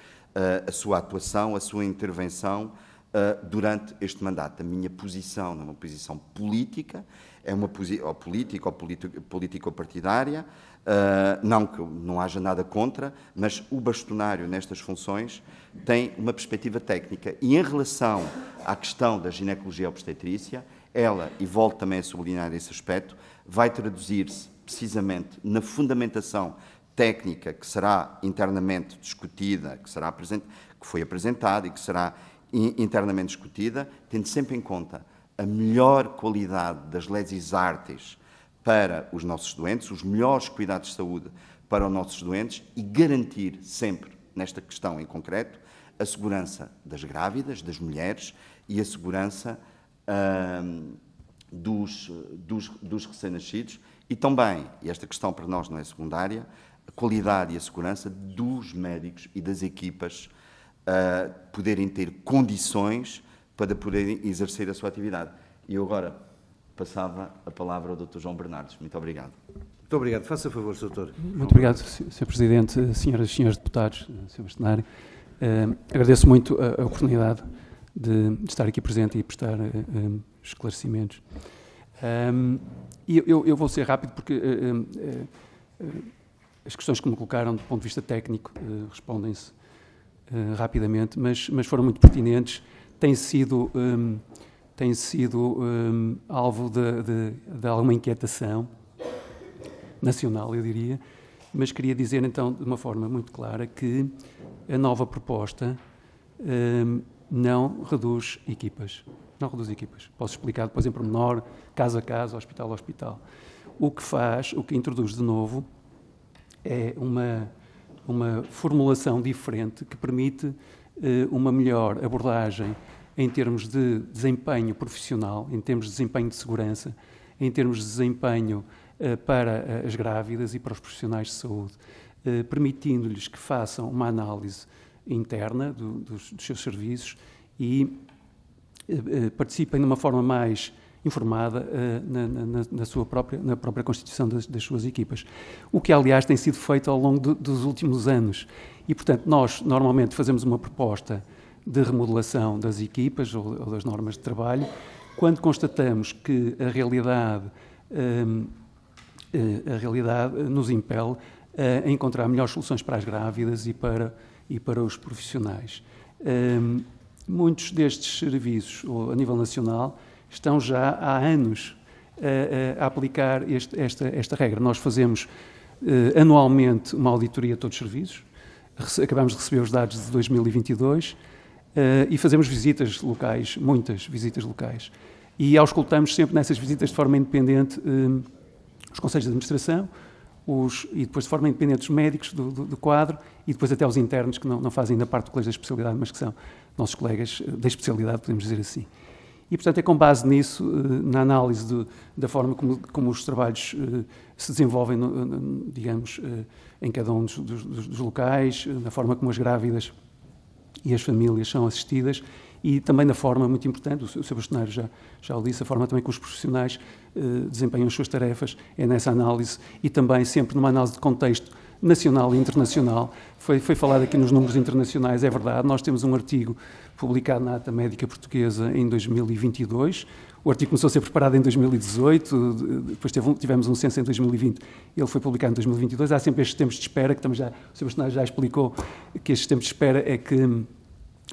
a sua atuação, a sua intervenção uh, durante este mandato. A minha posição não é uma posição política, é uma posição política ou político-partidária, uh, não que não haja nada contra, mas o bastonário nestas funções tem uma perspectiva técnica. E em relação à questão da ginecologia obstetrícia, ela, e volto também a sublinhar esse aspecto, vai traduzir-se precisamente na fundamentação técnica que será internamente discutida, que, será present... que foi apresentada e que será internamente discutida, tendo sempre em conta a melhor qualidade das leses artes para os nossos doentes, os melhores cuidados de saúde para os nossos doentes e garantir sempre, nesta questão em concreto, a segurança das grávidas, das mulheres e a segurança dos, dos, dos recém-nascidos e também, e esta questão para nós não é secundária, a qualidade e a segurança dos médicos e das equipas uh, poderem ter condições para poderem exercer a sua atividade. E eu agora passava a palavra ao Dr. João Bernardes. Muito obrigado. Muito obrigado. Faça favor, Sr. Doutor. Muito obrigado, Sr. Presidente, Senhoras e Senhores Deputados, Sr. Bastonário. Uh, eh, agradeço muito a, a oportunidade de, estar aqui presente e prestar um, eh, eh, esclarecimentos. Um, e eu, eu, vou ser rápido porque eh, as questões que me colocaram do ponto de vista técnico uh, respondem-se uh, rapidamente, mas, mas foram muito pertinentes. Tem sido, um, tem sido alvo de, de, de alguma inquietação nacional, eu diria, mas queria dizer então de uma forma muito clara que a nova proposta um, não reduz equipas. Não reduz equipas. Posso explicar depois em pormenor, casa a casa, hospital a hospital. O que faz, o que introduz de novo, é uma, uma formulação diferente que permite eh, uma melhor abordagem em termos de desempenho profissional, em termos de desempenho de segurança, em termos de desempenho eh, para eh, as grávidas e para os profissionais de saúde, eh, permitindo-lhes que façam uma análise interna do, dos, dos, seus serviços e eh, eh, participem de uma forma mais informada eh, na, na, na, sua própria, na própria constituição das, das, suas equipas. O que, aliás, tem sido feito ao longo dos últimos anos. E, portanto, nós normalmente fazemos uma proposta de remodelação das equipas ou, ou das normas de trabalho quando constatamos que a realidade, ehm, a realidade nos impele a encontrar melhores soluções para as grávidas e para e para os profissionais. Um, muitos destes serviços, ou a nível nacional, estão já há anos a, a aplicar este, esta, esta regra. Nós fazemos uh, anualmente uma auditoria a todos os serviços, acabamos de receber os dados de 2022 uh, eh, e fazemos visitas locais, muitas visitas locais. E auscultamos sempre nessas visitas de forma independente hum, os conselhos de administração, os, e depois de forma independente os médicos do, do, do quadro e depois até os internos que não, não fazem ainda parte do colégio da especialidade, mas que são nossos colegas eh, da especialidade, podemos dizer assim. E, portanto, é com base nisso, eh, na análise de, da forma como, como, os trabalhos eh, se desenvolvem, digamos, em cada um dos, dos, dos locais, na forma como as grávidas e as famílias são assistidas, e também na forma, muito importante, o Sr. Bastonário já, já o disse, a forma também que os profissionais eh, desempenham as suas tarefas é nessa análise e também sempre numa análise de contexto nacional e internacional. Foi, foi falado aqui nos números internacionais, é verdade, nós temos um artigo publicado na Ata Médica Portuguesa em 2022, o artigo começou a ser preparado em 2018, depois teve, tivemos um censo em 2020, ele foi publicado em 2022. Há sempre estes tempos de espera, que também já, o Sr. Bastonário já explicou que estes tempos de espera é que hum,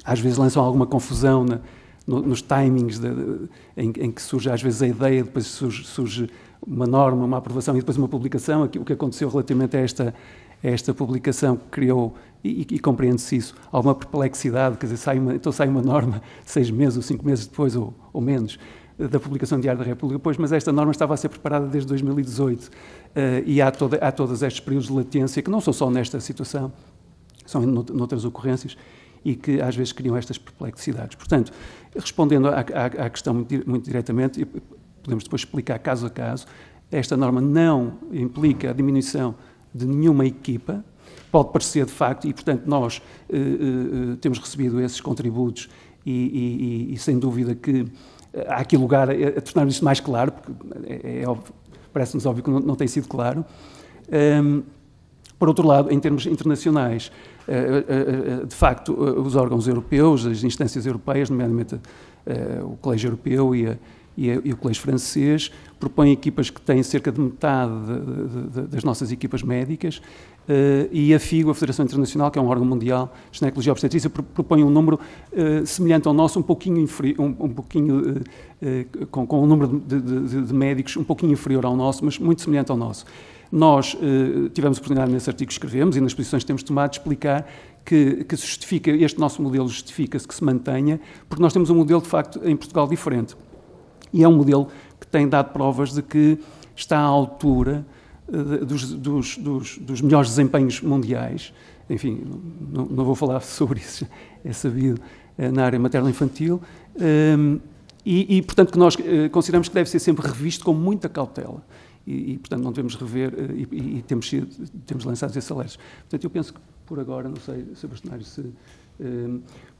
às vezes lançam alguma confusão na, no, nos timings de, de, em, em, que surge às vezes a ideia, depois surge, surge, uma norma, uma aprovação e depois uma publicação. O que aconteceu relativamente a esta, a esta publicação que criou, e, e, compreende-se isso, alguma perplexidade, quer dizer, sai uma, então sai uma norma seis meses ou cinco meses depois, ou, ou menos, da publicação Diário da República depois, mas esta norma estava a ser preparada desde 2018 uh, eh, e há, toda, há todos estes períodos de latência que não são só nesta situação, são noutras ocorrências e que às vezes criam estas perplexidades. Portanto, respondendo à, à, à questão muito, muito diretamente, podemos depois explicar caso a caso, esta norma não implica a diminuição de nenhuma equipa, pode parecer de facto, e portanto nós eh, eh, eh temos recebido esses contributos e, e, e, sem dúvida que eh, há aqui lugar a, a tornarmos isto mais claro, porque é, é, é parece-nos óbvio que não, não tem sido claro. Um, por outro lado, em termos internacionais, eh, eh, eh, de facto, os órgãos europeus, as instâncias europeias, nomeadamente o Colégio Europeu e, a, e, a, e o Colégio Francês, propõem equipas que têm cerca de metade de, de, das nossas equipas médicas e a FIGO, a Federação Internacional, que é um órgão mundial de ginecologia e obstetrícia, propõe um número semelhante ao nosso, um pouquinho, um, um pouquinho com, com um número de, de médicos um pouquinho inferior ao nosso, mas muito semelhante ao nosso. Nós eh, tivemos oportunidade, nesse artigo que escrevemos e nas posições que temos tomado, de explicar que, que justifica, este nosso modelo justifica-se que se mantenha, porque nós temos um modelo, de facto, em Portugal diferente. E é um modelo que tem dado provas de que está à altura eh, dos, dos, dos, dos melhores desempenhos mundiais. Enfim, não, não vou falar [LAUGHS] sobre isso, é sabido, eh, na área materno-infantil. Ehm, e, e, portanto, que nós consideramos que deve ser sempre revisto com muita cautela e, e portanto, não devemos rever eh, e, e temos, sido, temos lançado esses alertas. Portanto, eu penso que por agora, não sei, bastonário se. Eh,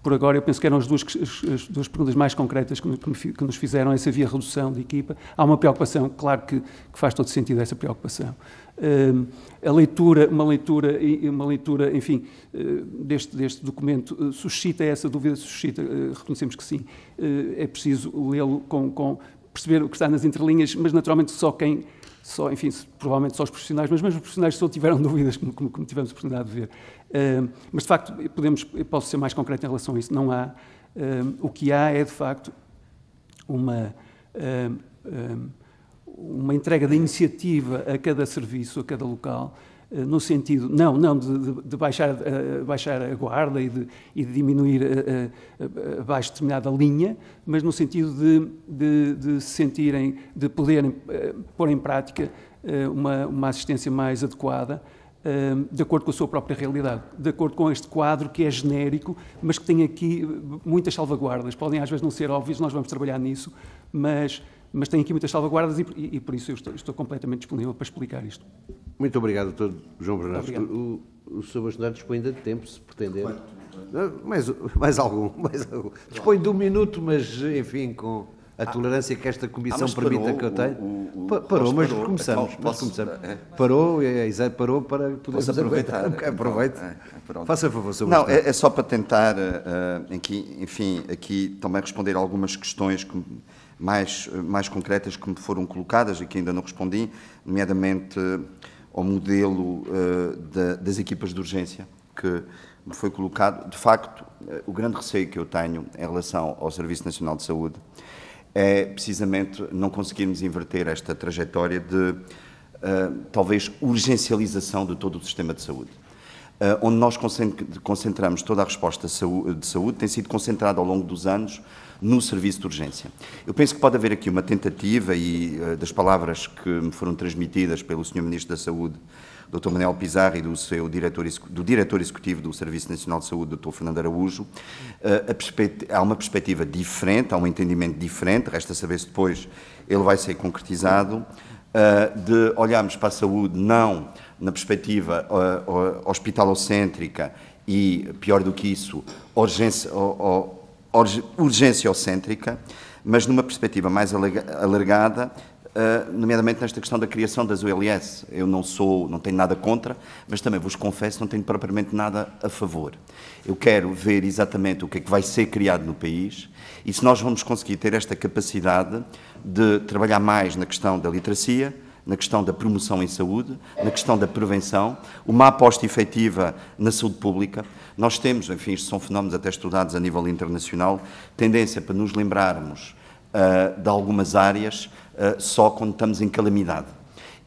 por agora, eu penso que eram as duas, as duas perguntas mais concretas que, nos fizeram, essa via redução de equipa. Há uma preocupação, claro que, que faz todo sentido essa preocupação. Eh, a leitura, uma leitura, uma leitura enfim, deste, deste documento suscita essa dúvida, suscita, reconhecemos que sim, é preciso lê-lo com, com perceber o que está nas entrelinhas, mas naturalmente só quem só, enfim, provavelmente só os profissionais, mas mesmo os profissionais só tiveram dúvidas, como, como, como tivemos oportunidade de ver. Uh, mas, de facto, podemos, eu posso ser mais concreto em relação a isso. Não há. Uh, o que há é, de facto, uma, uh, uma entrega da iniciativa a cada serviço, a cada local, eh, no sentido, não, não, de, de baixar, uh, baixar a guarda e de, e de diminuir uh, uh, abaixo de determinada linha, mas no sentido de, de, de se sentirem, de poderem pôr em prática uma, uma assistência mais adequada, de acordo com a sua própria realidade, de acordo com este quadro que é genérico, mas que tem aqui muitas salvaguardas. Podem às vezes não ser óbvios nós vamos trabalhar nisso, mas mas tem aqui muitas salvaguardas e, e, e por isso eu estou, estou, completamente disponível para explicar isto. Muito obrigado, doutor João Bernardo. O, o Sr. Bolsonaro dispõe de tempo, se pretender. Ah, mais, mais, algum, [LAUGHS] mais algum. Dispõe de um minuto, mas enfim, com a tolerância que esta comissão ah, permita parou, que eu tenha. pa parou, mas parou, Posso, mas começamos. É? Parou, é, é, parou para podermos aproveitar. Aproveite. É, é, Faça favor sobre Não, é, é só para tentar, uh, eh, aqui, eh, enfim, aqui também responder algumas questões que mais, mais concretas que me foram colocadas e que ainda não respondi, nomeadamente eh, ao modelo eh, das equipas de urgência que me foi colocado. De facto, eh, o grande receio que eu tenho em relação ao Serviço Nacional de Saúde é precisamente não conseguirmos inverter esta trajetória de talvez urgencialização de todo o sistema de saúde. onde nós concentramos toda a resposta de saúde tem sido concentrada ao longo dos anos no serviço de urgência. Eu penso que pode haver aqui uma tentativa, e eh, das palavras que me foram transmitidas pelo Sr. Ministro da Saúde, Dr. Manuel Pizarro, e do, seu diretor, do diretor executivo do Serviço Nacional de Saúde, Dr. Fernando Araújo, eh, há uma perspectiva diferente, há um entendimento diferente, resta saber se depois ele vai ser concretizado, eh, de olharmos para a saúde não na perspectiva hospitalocêntrica e, pior do que isso, urgência, urgenciocêntrica, mas numa perspectiva mais alargada, eh, nomeadamente nesta questão da criação das OLS. Eu não sou, não tenho nada contra, mas também vos confesso, não tenho propriamente nada a favor. Eu quero ver exatamente o que é que vai ser criado no país e se nós vamos conseguir ter esta capacidade de trabalhar mais na questão da literacia, na questão da promoção em saúde, na questão da prevenção, uma aposta efetiva na saúde pública. Nós temos, enfim, isto são fenómenos até estudados a nível internacional, tendência para nos lembrarmos uh, de algumas áreas uh, só quando estamos em calamidade.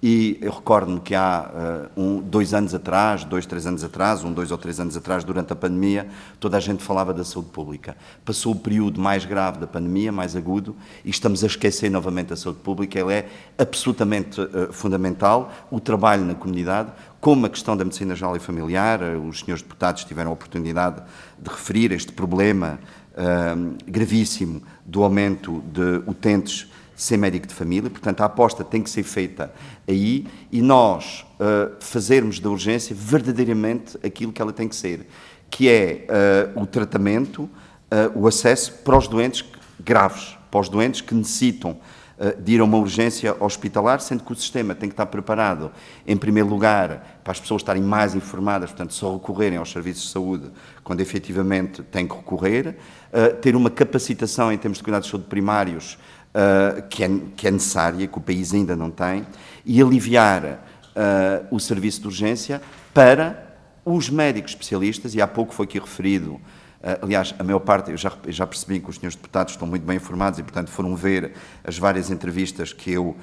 E eu recordo-me que há uh, um, dois anos atrás, dois, três anos atrás, um, dois ou três anos atrás, durante a pandemia, toda a gente falava da saúde pública. Passou o período mais grave da pandemia, mais agudo, e estamos a esquecer novamente a saúde pública. Ela é absolutamente uh, fundamental. O trabalho na comunidade, como a questão da medicina geral e familiar, eh, os senhores deputados tiveram a oportunidade de referir este problema uh, gravíssimo do aumento de utentes ser médico de família, portanto a aposta tem que ser feita aí e nós uh, fazermos da urgência verdadeiramente aquilo que ela tem que ser, que é uh, o tratamento, uh, o acesso para os doentes graves, para os doentes que necessitam de ir a uma urgência hospitalar, sendo que o sistema tem que estar preparado, em primeiro lugar, para as pessoas estarem mais informadas, portanto, só recorrerem aos serviços de saúde quando efetivamente têm que recorrer, ter uma capacitação em termos de cuidados de saúde primários uh, que, é, que, é, necessária, que o país ainda não tem, e aliviar uh, o serviço de urgência para os médicos especialistas, e há pouco foi aqui referido eh, aliás, a maior parte, eu já, já, percebi que os senhores deputados estão muito bem informados e, portanto, foram ver as várias entrevistas que eu,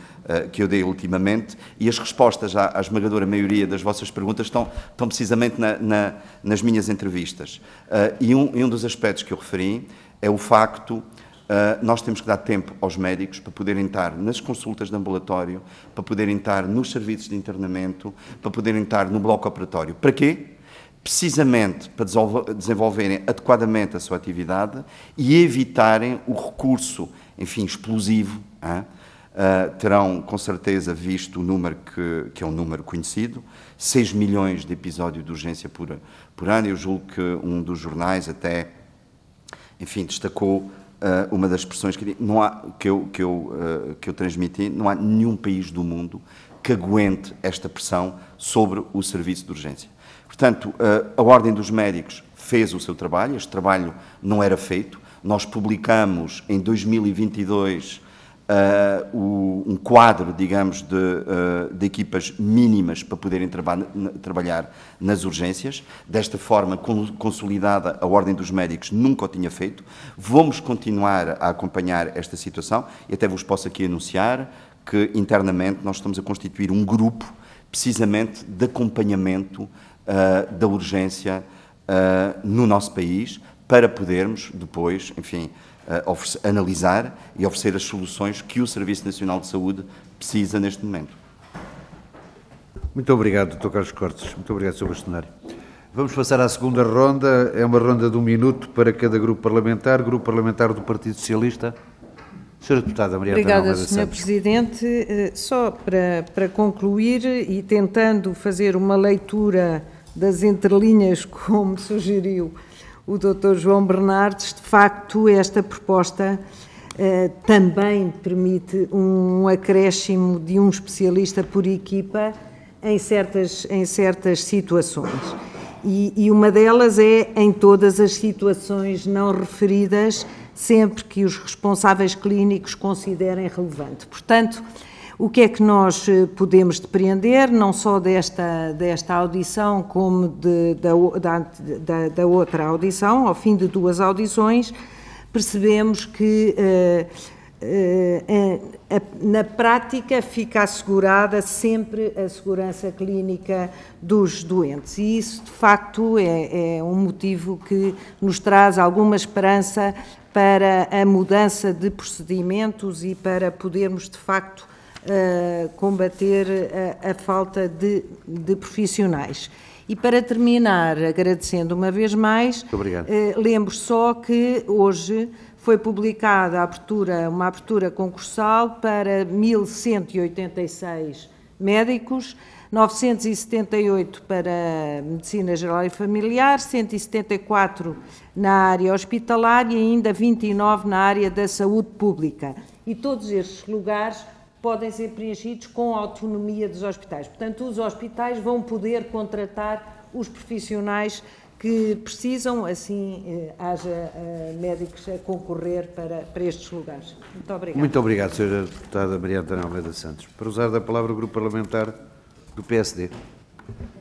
que eu dei ultimamente e as respostas à, à esmagadora maioria das vossas perguntas estão, estão precisamente na, na, nas minhas entrevistas. E um, e um dos aspectos que eu referi é o facto ah, nós temos que dar tempo aos médicos para poderem estar nas consultas de ambulatório, para poderem estar nos serviços de internamento, para poderem estar no bloco operatório. Para quê? Precisamente para desenvolverem adequadamente a sua atividade e evitarem o recurso, enfim, explosivo. Hein? Uh, ah, terão com certeza visto o número que, que é um número conhecido, 6 milhões de episódios de urgência por, por ano. Eu julgo que um dos jornais até, enfim, destacou uh, uma das expressões que, não há, que, eu, que, eu, uh, que eu transmiti, não há nenhum país do mundo que aguente esta pressão sobre o serviço de urgência. Portanto, uh, a Ordem dos Médicos fez o seu trabalho, este trabalho não era feito, nós publicamos em 2022 uh, o, um quadro, digamos, de, uh, de, equipas mínimas para poderem traba trabalhar nas urgências. Desta forma, consolidada, a Ordem dos Médicos nunca o tinha feito. Vamos continuar a acompanhar esta situação e até vos posso aqui anunciar que internamente nós estamos a constituir um grupo precisamente de acompanhamento uh, da urgência no nosso país para podermos depois, enfim, analisar e oferecer as soluções que o Serviço Nacional de Saúde precisa neste momento. Muito obrigado, Dr. Carlos Cortes. Muito obrigado, Sr. Bastonário. Vamos passar à segunda ronda. É uma ronda de um minuto para cada grupo parlamentar. Grupo Parlamentar do Partido Socialista. Sra. Deputada Maria Obrigada, Sr. Presidente. Eh, só para, para concluir e tentando fazer uma leitura das entrelinhas, [LAUGHS] como sugeriu o Dr. João Bernardes, de facto, esta proposta eh, também permite um acréscimo de um especialista por equipa em certas, em certas situações. E, e uma delas é em todas as situações não referidas, sempre que os responsáveis clínicos considerem relevante. Portanto, o que é que nós eh, podemos depreender, não só desta, desta audição, como de, da, da, da, outra audição, ao fim de duas audições, percebemos que. Uh, na prática fica assegurada sempre a segurança clínica dos doentes. E isso, de facto, é, é, um motivo que nos traz alguma esperança para a mudança de procedimentos e para podermos, de facto, combater a, a falta de, de, profissionais. E para terminar, agradecendo uma vez mais, eh, lembro só que hoje foi publicada abertura, uma abertura concursal para 1.186 médicos, 978 para medicina geral e familiar, 174 na área hospitalar e ainda 29 na área da saúde pública. E todos estes lugares podem ser preenchidos com a autonomia dos hospitais. Portanto, os hospitais vão poder contratar os profissionais que precisam, assim eh, haja eh, médicos a concorrer para, para estes lugares. Muito obrigada. Muito obrigado, Sra. Deputada Maria Antônia Almeida Santos. Para usar da palavra o Grupo Parlamentar do PSD.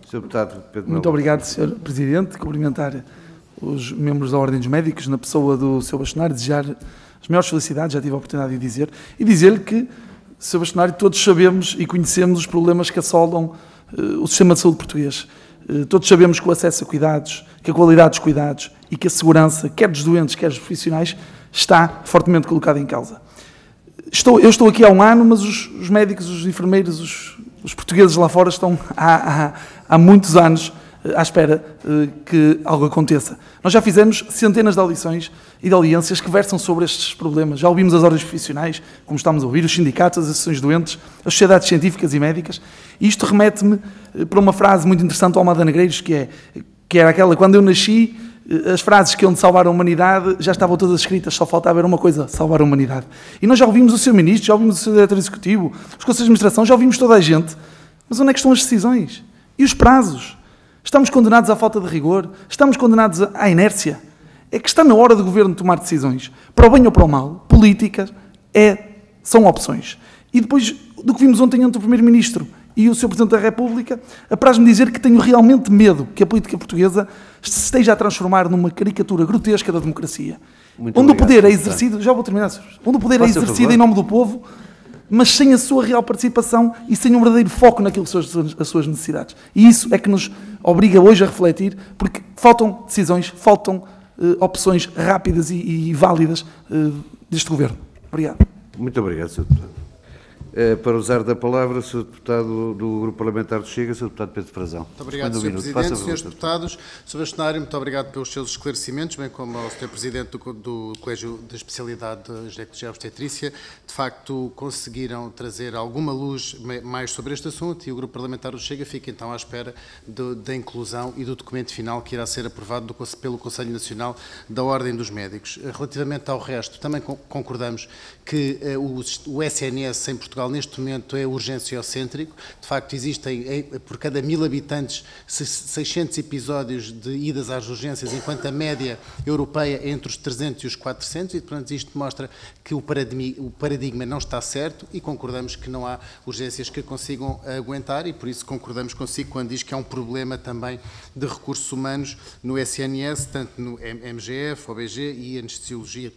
Sr. Deputado Pedro Muito obrigado, Sr. Presidente. Cumprimentar os membros da Ordem dos Médicos, na pessoa do Sr. Bastonar, desejar as melhores felicidades, já tive a oportunidade de dizer, e dizer-lhe que Sr. Bastonário, todos sabemos e conhecemos os problemas que assolam uh, o sistema de saúde português. Uh, todos sabemos que o acesso a cuidados, que a qualidade dos cuidados e que a segurança, quer dos doentes, quer dos profissionais, está fortemente colocada em causa. Estou, eu estou aqui há um ano, mas os, os médicos, os enfermeiros, os, os, portugueses lá fora estão há, há, há muitos anos eh, à espera eh, que algo aconteça. Nós já fizemos centenas de audições e de alianças que versam sobre estes problemas. Já ouvimos as ordens profissionais, como estamos a ouvir, os sindicatos, as associações doentes, as sociedades científicas e médicas. E isto remete-me eh, para uma frase muito interessante do Almada Negreiros, que, é, que era aquela, quando eu nasci, as frases que iam salvar a humanidade já estavam todas escritas, só faltava era uma coisa, salvar a humanidade. E nós já ouvimos o seu ministro, já ouvimos o seu diretor executivo, os conselhos de administração, já ouvimos toda a gente. Mas onde é que estão as decisões? E os prazos? Estamos condenados à falta de rigor? Estamos condenados à inércia? É que está na hora do governo tomar decisões, para o bem ou para o mal. Política é, são opções. E depois do que vimos ontem entre o Primeiro-Ministro e o Sr. Presidente da República, apraz-me dizer que tenho realmente medo que a política portuguesa se esteja a transformar numa caricatura grotesca da democracia. Muito onde obrigado, o poder é exercido, já vou terminar, onde o poder Posso é exercido em nome do povo, mas sem a sua real participação e sem um verdadeiro foco naquilo que são as suas necessidades. E isso é que nos obriga hoje a refletir, porque faltam decisões, faltam uh, opções rápidas e, e válidas uh, deste governo. Obrigado. Muito obrigado, Sr. Deputado. Eh, para usar da palavra, Sr. Deputado do Grupo Parlamentar do Chega, Sr. Deputado Pedro Frazão. Muito obrigado, Sr. Presidente, Srs. Deputados. Sr. Bastonário, muito obrigado pelos seus esclarecimentos, bem como ao Sr. Presidente do, do Colégio de Especialidade de Ginecologia e Obstetrícia. De facto, conseguiram trazer alguma luz mais sobre este assunto e o Grupo Parlamentar do Chega fica então à espera da inclusão e do documento final que irá ser aprovado do, pelo Conselho Nacional da Ordem dos Médicos. Eh, relativamente ao resto, também concordamos que eh, o, o SNS em Portugal Portugal neste momento é urgenciocêntrico. De facto, existem por cada mil habitantes 600 episódios de idas às urgências, enquanto a média europeia é entre os 300 e os 400, e portanto isto mostra que o paradigma, o paradigma não está certo e concordamos que não há urgências que consigam aguentar e por isso concordamos consigo quando diz que há é um problema também de recursos humanos no SNS, tanto no MGF, OBG e anestesiologia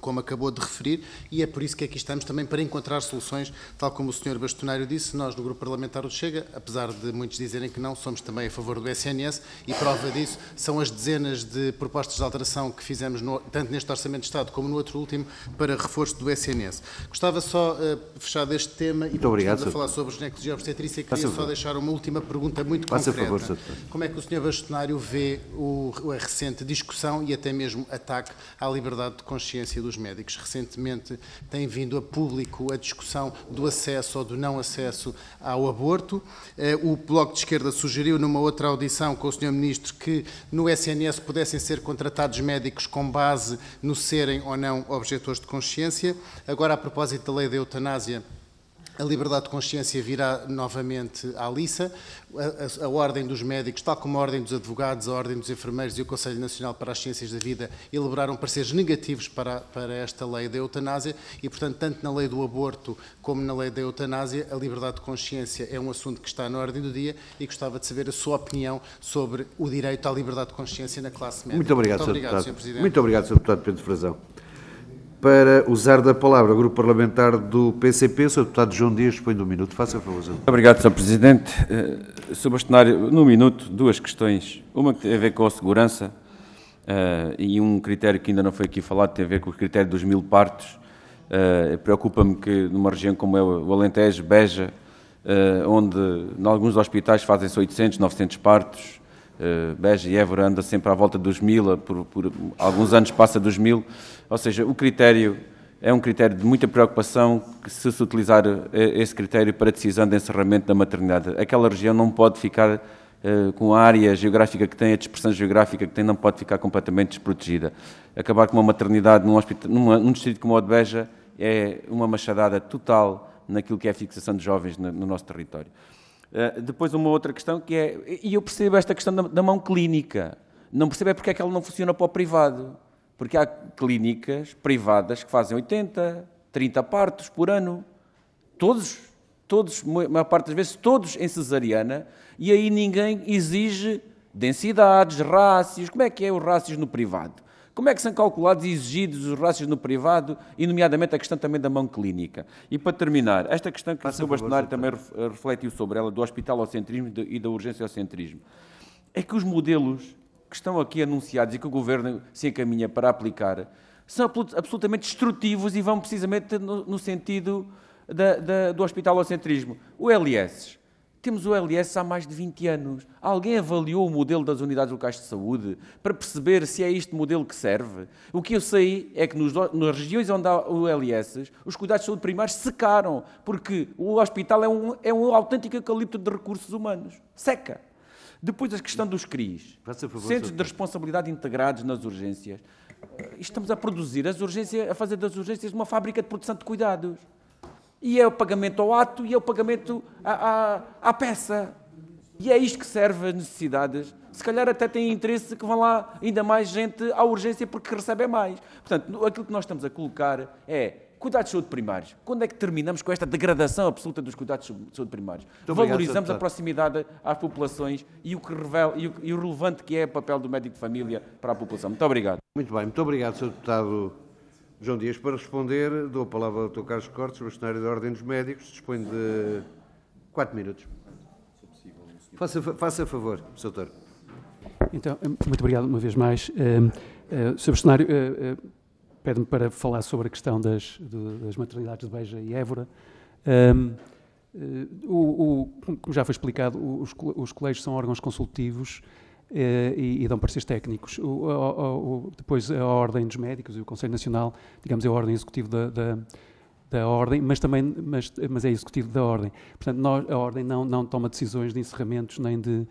como acabou de referir, e é por isso que aqui estamos também para encontrar soluções, tal como o Sr. Bastonário disse, nós do Grupo Parlamentar do Chega, apesar de muitos dizerem que não, somos também a favor do SNS, e prova disso são as dezenas de propostas de alteração que fizemos, no, tanto neste Orçamento de Estado como no outro último, para reforço do SNS. Gostava só uh, eh, fechar este tema, e estamos a falar sobre os de obstetrícia, queria só deixar uma última pergunta muito Faça concreta. Favor, como é que o Sr. Bastonário vê o, a recente discussão e até mesmo ataque à liberdade de consciência do dos médicos. Recentemente tem vindo a público a discussão do acesso ou do não acesso ao aborto. Eh, o Bloco de Esquerda sugeriu numa outra audição com o Sr. Ministro que no SNS pudessem ser contratados médicos com base no serem ou não objetores de consciência. Agora, a propósito da lei da eutanásia, a liberdade de consciência virá novamente à liça. A, a, a, Ordem dos Médicos, tal como a Ordem dos Advogados, a Ordem dos Enfermeiros e o Conselho Nacional para as Ciências da Vida, elaboraram pareceres negativos para, para esta lei da eutanásia e, portanto, tanto na lei do aborto como na lei da eutanásia, a liberdade de consciência é um assunto que está na ordem do dia e gostava de saber a sua opinião sobre o direito à liberdade de consciência na classe médica. Muito obrigado, Sr. Deputado. Muito obrigado, Sr. Deputado Pedro Frazão para usar da palavra o Grupo Parlamentar do PCP, o Sr. Deputado João Dias põe do um minuto. Faça favor, Sr. Obrigado, Sr. Presidente. Sr. Bastonário, no cenário, minuto, duas questões. Uma que tem a ver com a segurança eh, e um critério que ainda não foi aqui falado, tem a ver com o critério dos mil partos. Eh, preocupa-me que numa região como é o Alentejo, Beja, eh, onde em alguns hospitais fazem-se 800, 900 partos, Beja e Évora anda sempre à volta dos mil, por, por alguns anos passa dos mil, ou seja, o critério é um critério de muita preocupação se se utilizar eh, esse critério para decisão de encerramento da maternidade. Aquela região não pode ficar eh, com a área geográfica que tem, a dispersão geográfica que tem, não pode ficar completamente desprotegida. Acabar com uma maternidade num, hospital, num distrito como o de Beja é uma machadada total naquilo que é a fixação de jovens no, no nosso território. Eh, depois uma outra questão que é, e eu percebo esta questão da, da mão clínica, não percebo é porque é que ela não funciona para o privado. Porque há clínicas privadas que fazem 80, 30 partos por ano. Todos, todos, a maior parte das vezes, todos em cesariana. E aí ninguém exige densidades, rácios. Como é que é o rácios no privado? Como é que são calculados e exigidos os rácios no privado, e nomeadamente a questão também da mão clínica? E para terminar, esta questão que Passa o Sr. Bastonário então. também eh, refletiu sobre ela, do hospital ao centrismo e da urgência ao centrismo, é que os modelos que estão aqui anunciados e que o Governo se encaminha para aplicar são absolutamente destrutivos e vão precisamente no, no sentido da, da, do hospitalocentrismo. O LS. Temos o LS há mais de 20 anos. Alguém avaliou o modelo das unidades locais de saúde para perceber se é este modelo que serve? O que eu sei é que nos, nas regiões onde há o LS, os cuidados de saúde primários secaram, porque o hospital é um, é um autêntico eucalipto de recursos humanos. Seca. Depois a questão dos CRIs, favor, centros de responsabilidade integrados nas urgências. Eh, estamos a produzir as urgências, a fazer das urgências uma fábrica de produção de cuidados. E é o pagamento ao ato e é o pagamento à, à, à peça. E é isto que serve as necessidades. Se calhar até tem interesse que vão lá ainda mais gente à urgência porque recebe mais. Portanto, aquilo que nós estamos a colocar é cuidados de saúde primários. Quando é que terminamos com esta degradação absoluta dos cuidados de saúde primários? Valorizamos a proximidade às populações e o, que revela, e, o, e o relevante que é o papel do médico de família para a população. Muito obrigado. Muito bem, muito obrigado, Sr. Deputado João Dias. Para responder, dou a palavra ao Dr. Carlos Cortes, bastonário da Ordem dos Médicos. Dispõe de quatro minutos. Faça, faça favor, Sr. Doutor. Então, muito obrigado uma vez mais. Uh, uh, Sr. Bastonário, uh, pede-me para falar sobre a questão das, das maternidades de Beja e Évora. Um, eh, o, o, como já foi explicado, os, os colégios são órgãos consultivos eh, e, e, dão pareceres técnicos. O, depois a Ordem dos Médicos e o Conselho Nacional, digamos, é a ordem executiva da, da, da, Ordem, mas também mas, mas é executivo da Ordem. Portanto, nós, a Ordem não, não toma decisões de encerramentos nem de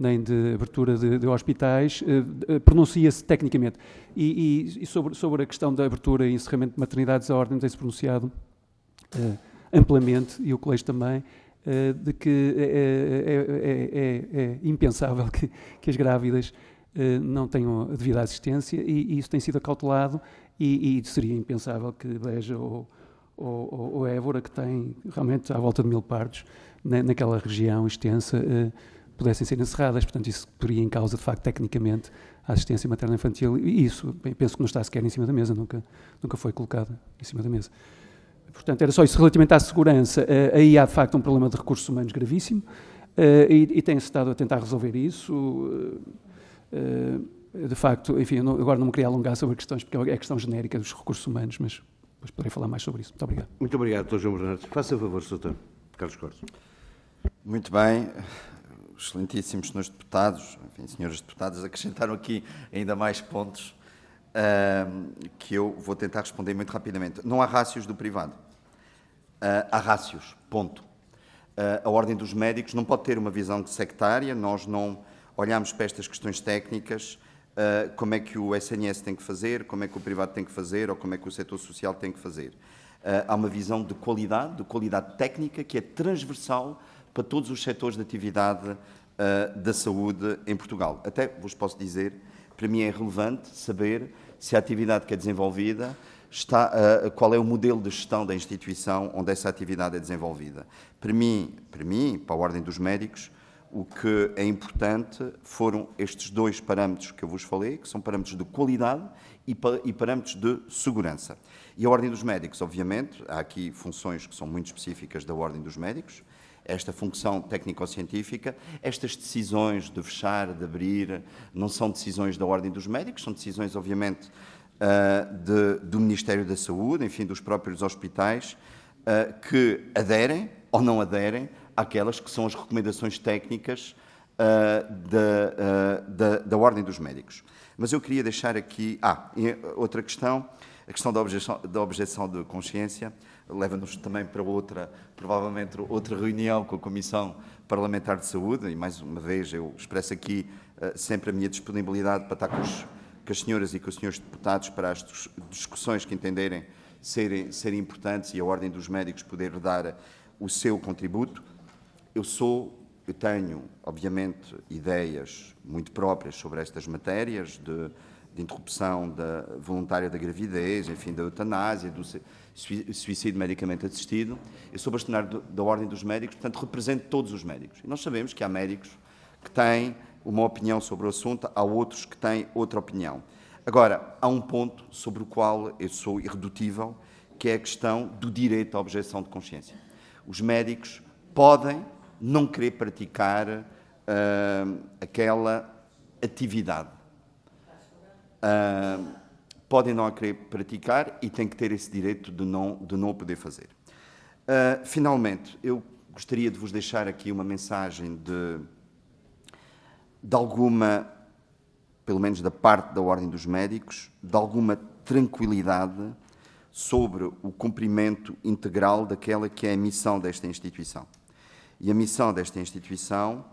nem de abertura de, de hospitais, eh, eh, pronuncia-se tecnicamente. E, e, e, sobre, sobre a questão da abertura e encerramento de maternidades, a Ordem tem-se pronunciado eh, amplamente, e o Colégio também, de que é é, é, é, é, é impensável que, que, as grávidas não tenham a devida assistência e, e isso tem sido acautelado e, e, seria impensável que Beja ou, ou, ou Évora, que tem realmente à volta de mil partos, na, naquela região extensa, pudessem ser encerradas. Portanto, isso poderia em causa, de facto, tecnicamente, a assistência materna infantil. E isso, bem, penso que não está sequer em cima da mesa, nunca, nunca foi colocado em cima da mesa. Portanto, era só isso. Relativamente à segurança, eh, aí há, de facto, um problema de recursos humanos gravíssimo eh, e, e tem-se estado a tentar resolver isso. Eh, de facto, enfim, não, agora não me queria alongar sobre questões, porque é questão genérica dos recursos humanos, mas depois poderei falar mais sobre isso. Muito obrigado. Muito obrigado, Dr. João Bernardo. Faça favor, Sr. Carlos Cortes. Muito bem excelentíssimos senhores deputados, enfim, senhores deputados, acrescentaram aqui ainda mais pontos uh, que eu vou tentar responder muito rapidamente. Não há rácios do privado. Uh, há rácios, ponto. Uh, a Ordem dos Médicos não pode ter uma visão sectária, nós não olhamos para estas questões técnicas, uh, como é que o SNS tem que fazer, como é que o privado tem que fazer ou como é que o setor social tem que fazer. há uma visão de qualidade, de qualidade técnica, que é transversal para todos os setores de atividade uh, da saúde em Portugal. Até vos posso dizer, para mim é relevante saber se a atividade que é desenvolvida está, uh, qual é o modelo de gestão da instituição onde essa atividade é desenvolvida. Para mim, para mim, para a ordem dos médicos, o que é importante foram estes dois parâmetros que eu vos falei, que são parâmetros de qualidade e, e parâmetros de segurança. E a Ordem dos Médicos, obviamente, há aqui funções que são muito específicas da Ordem dos Médicos, esta função técnico-científica, estas decisões de fechar, de abrir, não são decisões da ordem dos médicos, são decisões, obviamente, uh, de, do Ministério da Saúde, enfim, dos próprios hospitais, uh, que aderem ou não aderem àquelas que são as recomendações técnicas uh, da, da, da, ordem dos médicos. Mas eu queria deixar aqui. Ah, outra questão, a questão da objeção, da objeção de consciência leva-nos também para outra, provavelmente outra reunião com a Comissão Parlamentar de Saúde, e mais uma vez eu expresso aqui uh, sempre a minha disponibilidade para estar com, os, com, as senhoras e com os senhores deputados para as discussões que entenderem serem, serem importantes e a Ordem dos Médicos poder dar o seu contributo. Eu sou, eu tenho, obviamente, ideias muito próprias sobre estas matérias de de interrupção da, voluntária da gravidez, enfim, da eutanásia, do suicídio medicamente assistido. Eu sou bastonário da Ordem dos Médicos, portanto, represento todos os médicos. E nós sabemos que há médicos que têm uma opinião sobre o assunto, há outros que têm outra opinião. Agora, há um ponto sobre o qual eu sou irredutível, que é a questão do direito à objeção de consciência. Os médicos podem não querer praticar uh, aquela atividade Uh, podem não a querer praticar e têm que ter esse direito de não, de não o poder fazer. Uh, finalmente, eu gostaria de vos deixar aqui uma mensagem de, de alguma, pelo menos da parte da Ordem dos Médicos, de alguma tranquilidade sobre o cumprimento integral daquela que é a missão desta instituição. E a missão desta instituição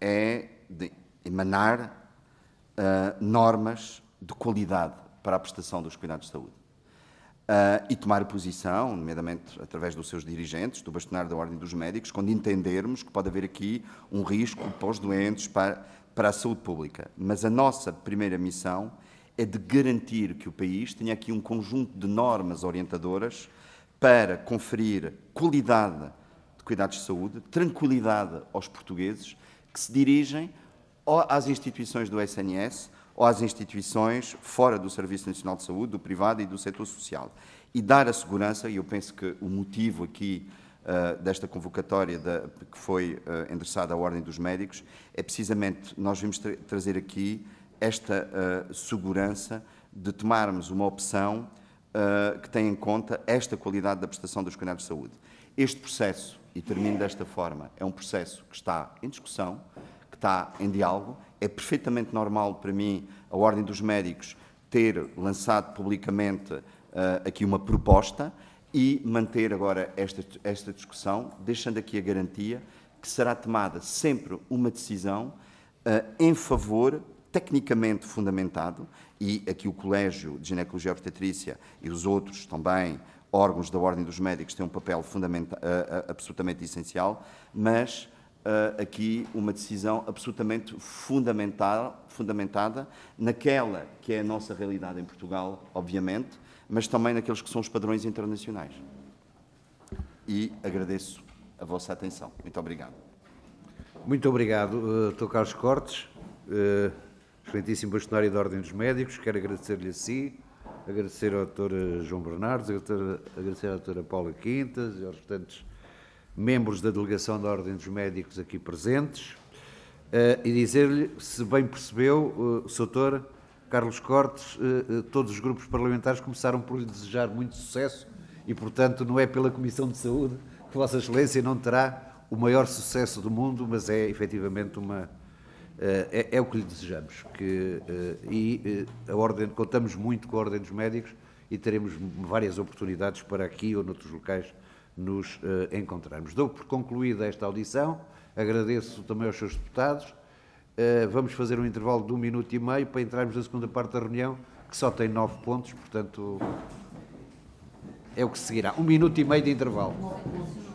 é de emanar uh, normas de qualidade para a prestação dos cuidados de saúde. Uh, e tomar posição, nomeadamente através dos seus dirigentes, do bastonar da Ordem dos Médicos, quando entendermos que pode haver aqui um risco para os doentes, para, para a saúde pública. Mas a nossa primeira missão é de garantir que o país tenha aqui um conjunto de normas orientadoras para conferir qualidade de cuidados de saúde, tranquilidade aos portugueses que se dirigem às instituições do SNS ou às instituições fora do Serviço Nacional de Saúde, do privado e do setor social. E dar a segurança, e eu penso que o motivo aqui uh, desta convocatória da, que foi uh, endereçada à Ordem dos Médicos é precisamente, nós vimos tra trazer aqui esta uh, segurança de tomarmos uma opção uh, que tenha em conta esta qualidade da prestação dos cuidados de saúde. Este processo, e termino desta forma, é um processo que está em discussão, que está em diálogo, é perfeitamente normal para mim a Ordem dos Médicos ter lançado publicamente uh, aqui uma proposta e manter agora esta, esta discussão, deixando aqui a garantia que será tomada sempre uma decisão uh, em favor tecnicamente fundamentado, e aqui o Colégio de Ginecologia e Obstetrícia e os outros também órgãos da Ordem dos Médicos têm um papel uh, absolutamente essencial, mas uh, aqui uma decisão absolutamente fundamental, fundamentada naquela que é a nossa realidade em Portugal, obviamente, mas também naqueles que são os padrões internacionais. E agradeço a vossa atenção. Muito obrigado. Muito obrigado, eh, Dr. Carlos Cortes, eh, excelentíssimo bastonário da Ordem dos Médicos. Quero agradecer-lhe a si, agradecer ao Dr. João Bernardes, agradecer à Dra. Paula Quintas e aos restantes membros da delegação da Ordem dos Médicos aqui presentes, eh, e dizer-lhe, se bem percebeu, uh, eh, Soutor, Carlos Cortes, eh, todos os grupos parlamentares começaram por lhe desejar muito sucesso e, portanto, não é pela Comissão de Saúde que Vossa Excelência não terá o maior sucesso do mundo, mas é efetivamente uma. É, é o que lhe desejamos. Que, e a ordem, contamos muito com a Ordem dos Médicos e teremos várias oportunidades para aqui ou noutros locais nos uh, eh, encontrarmos. Dou por concluída esta audição, agradeço também aos seus deputados. Uh, vamos fazer um intervalo de um minuto e meio para entrarmos na segunda parte da reunião, que só tem nove pontos, portanto é o que seguirá. Um minuto e meio de intervalo.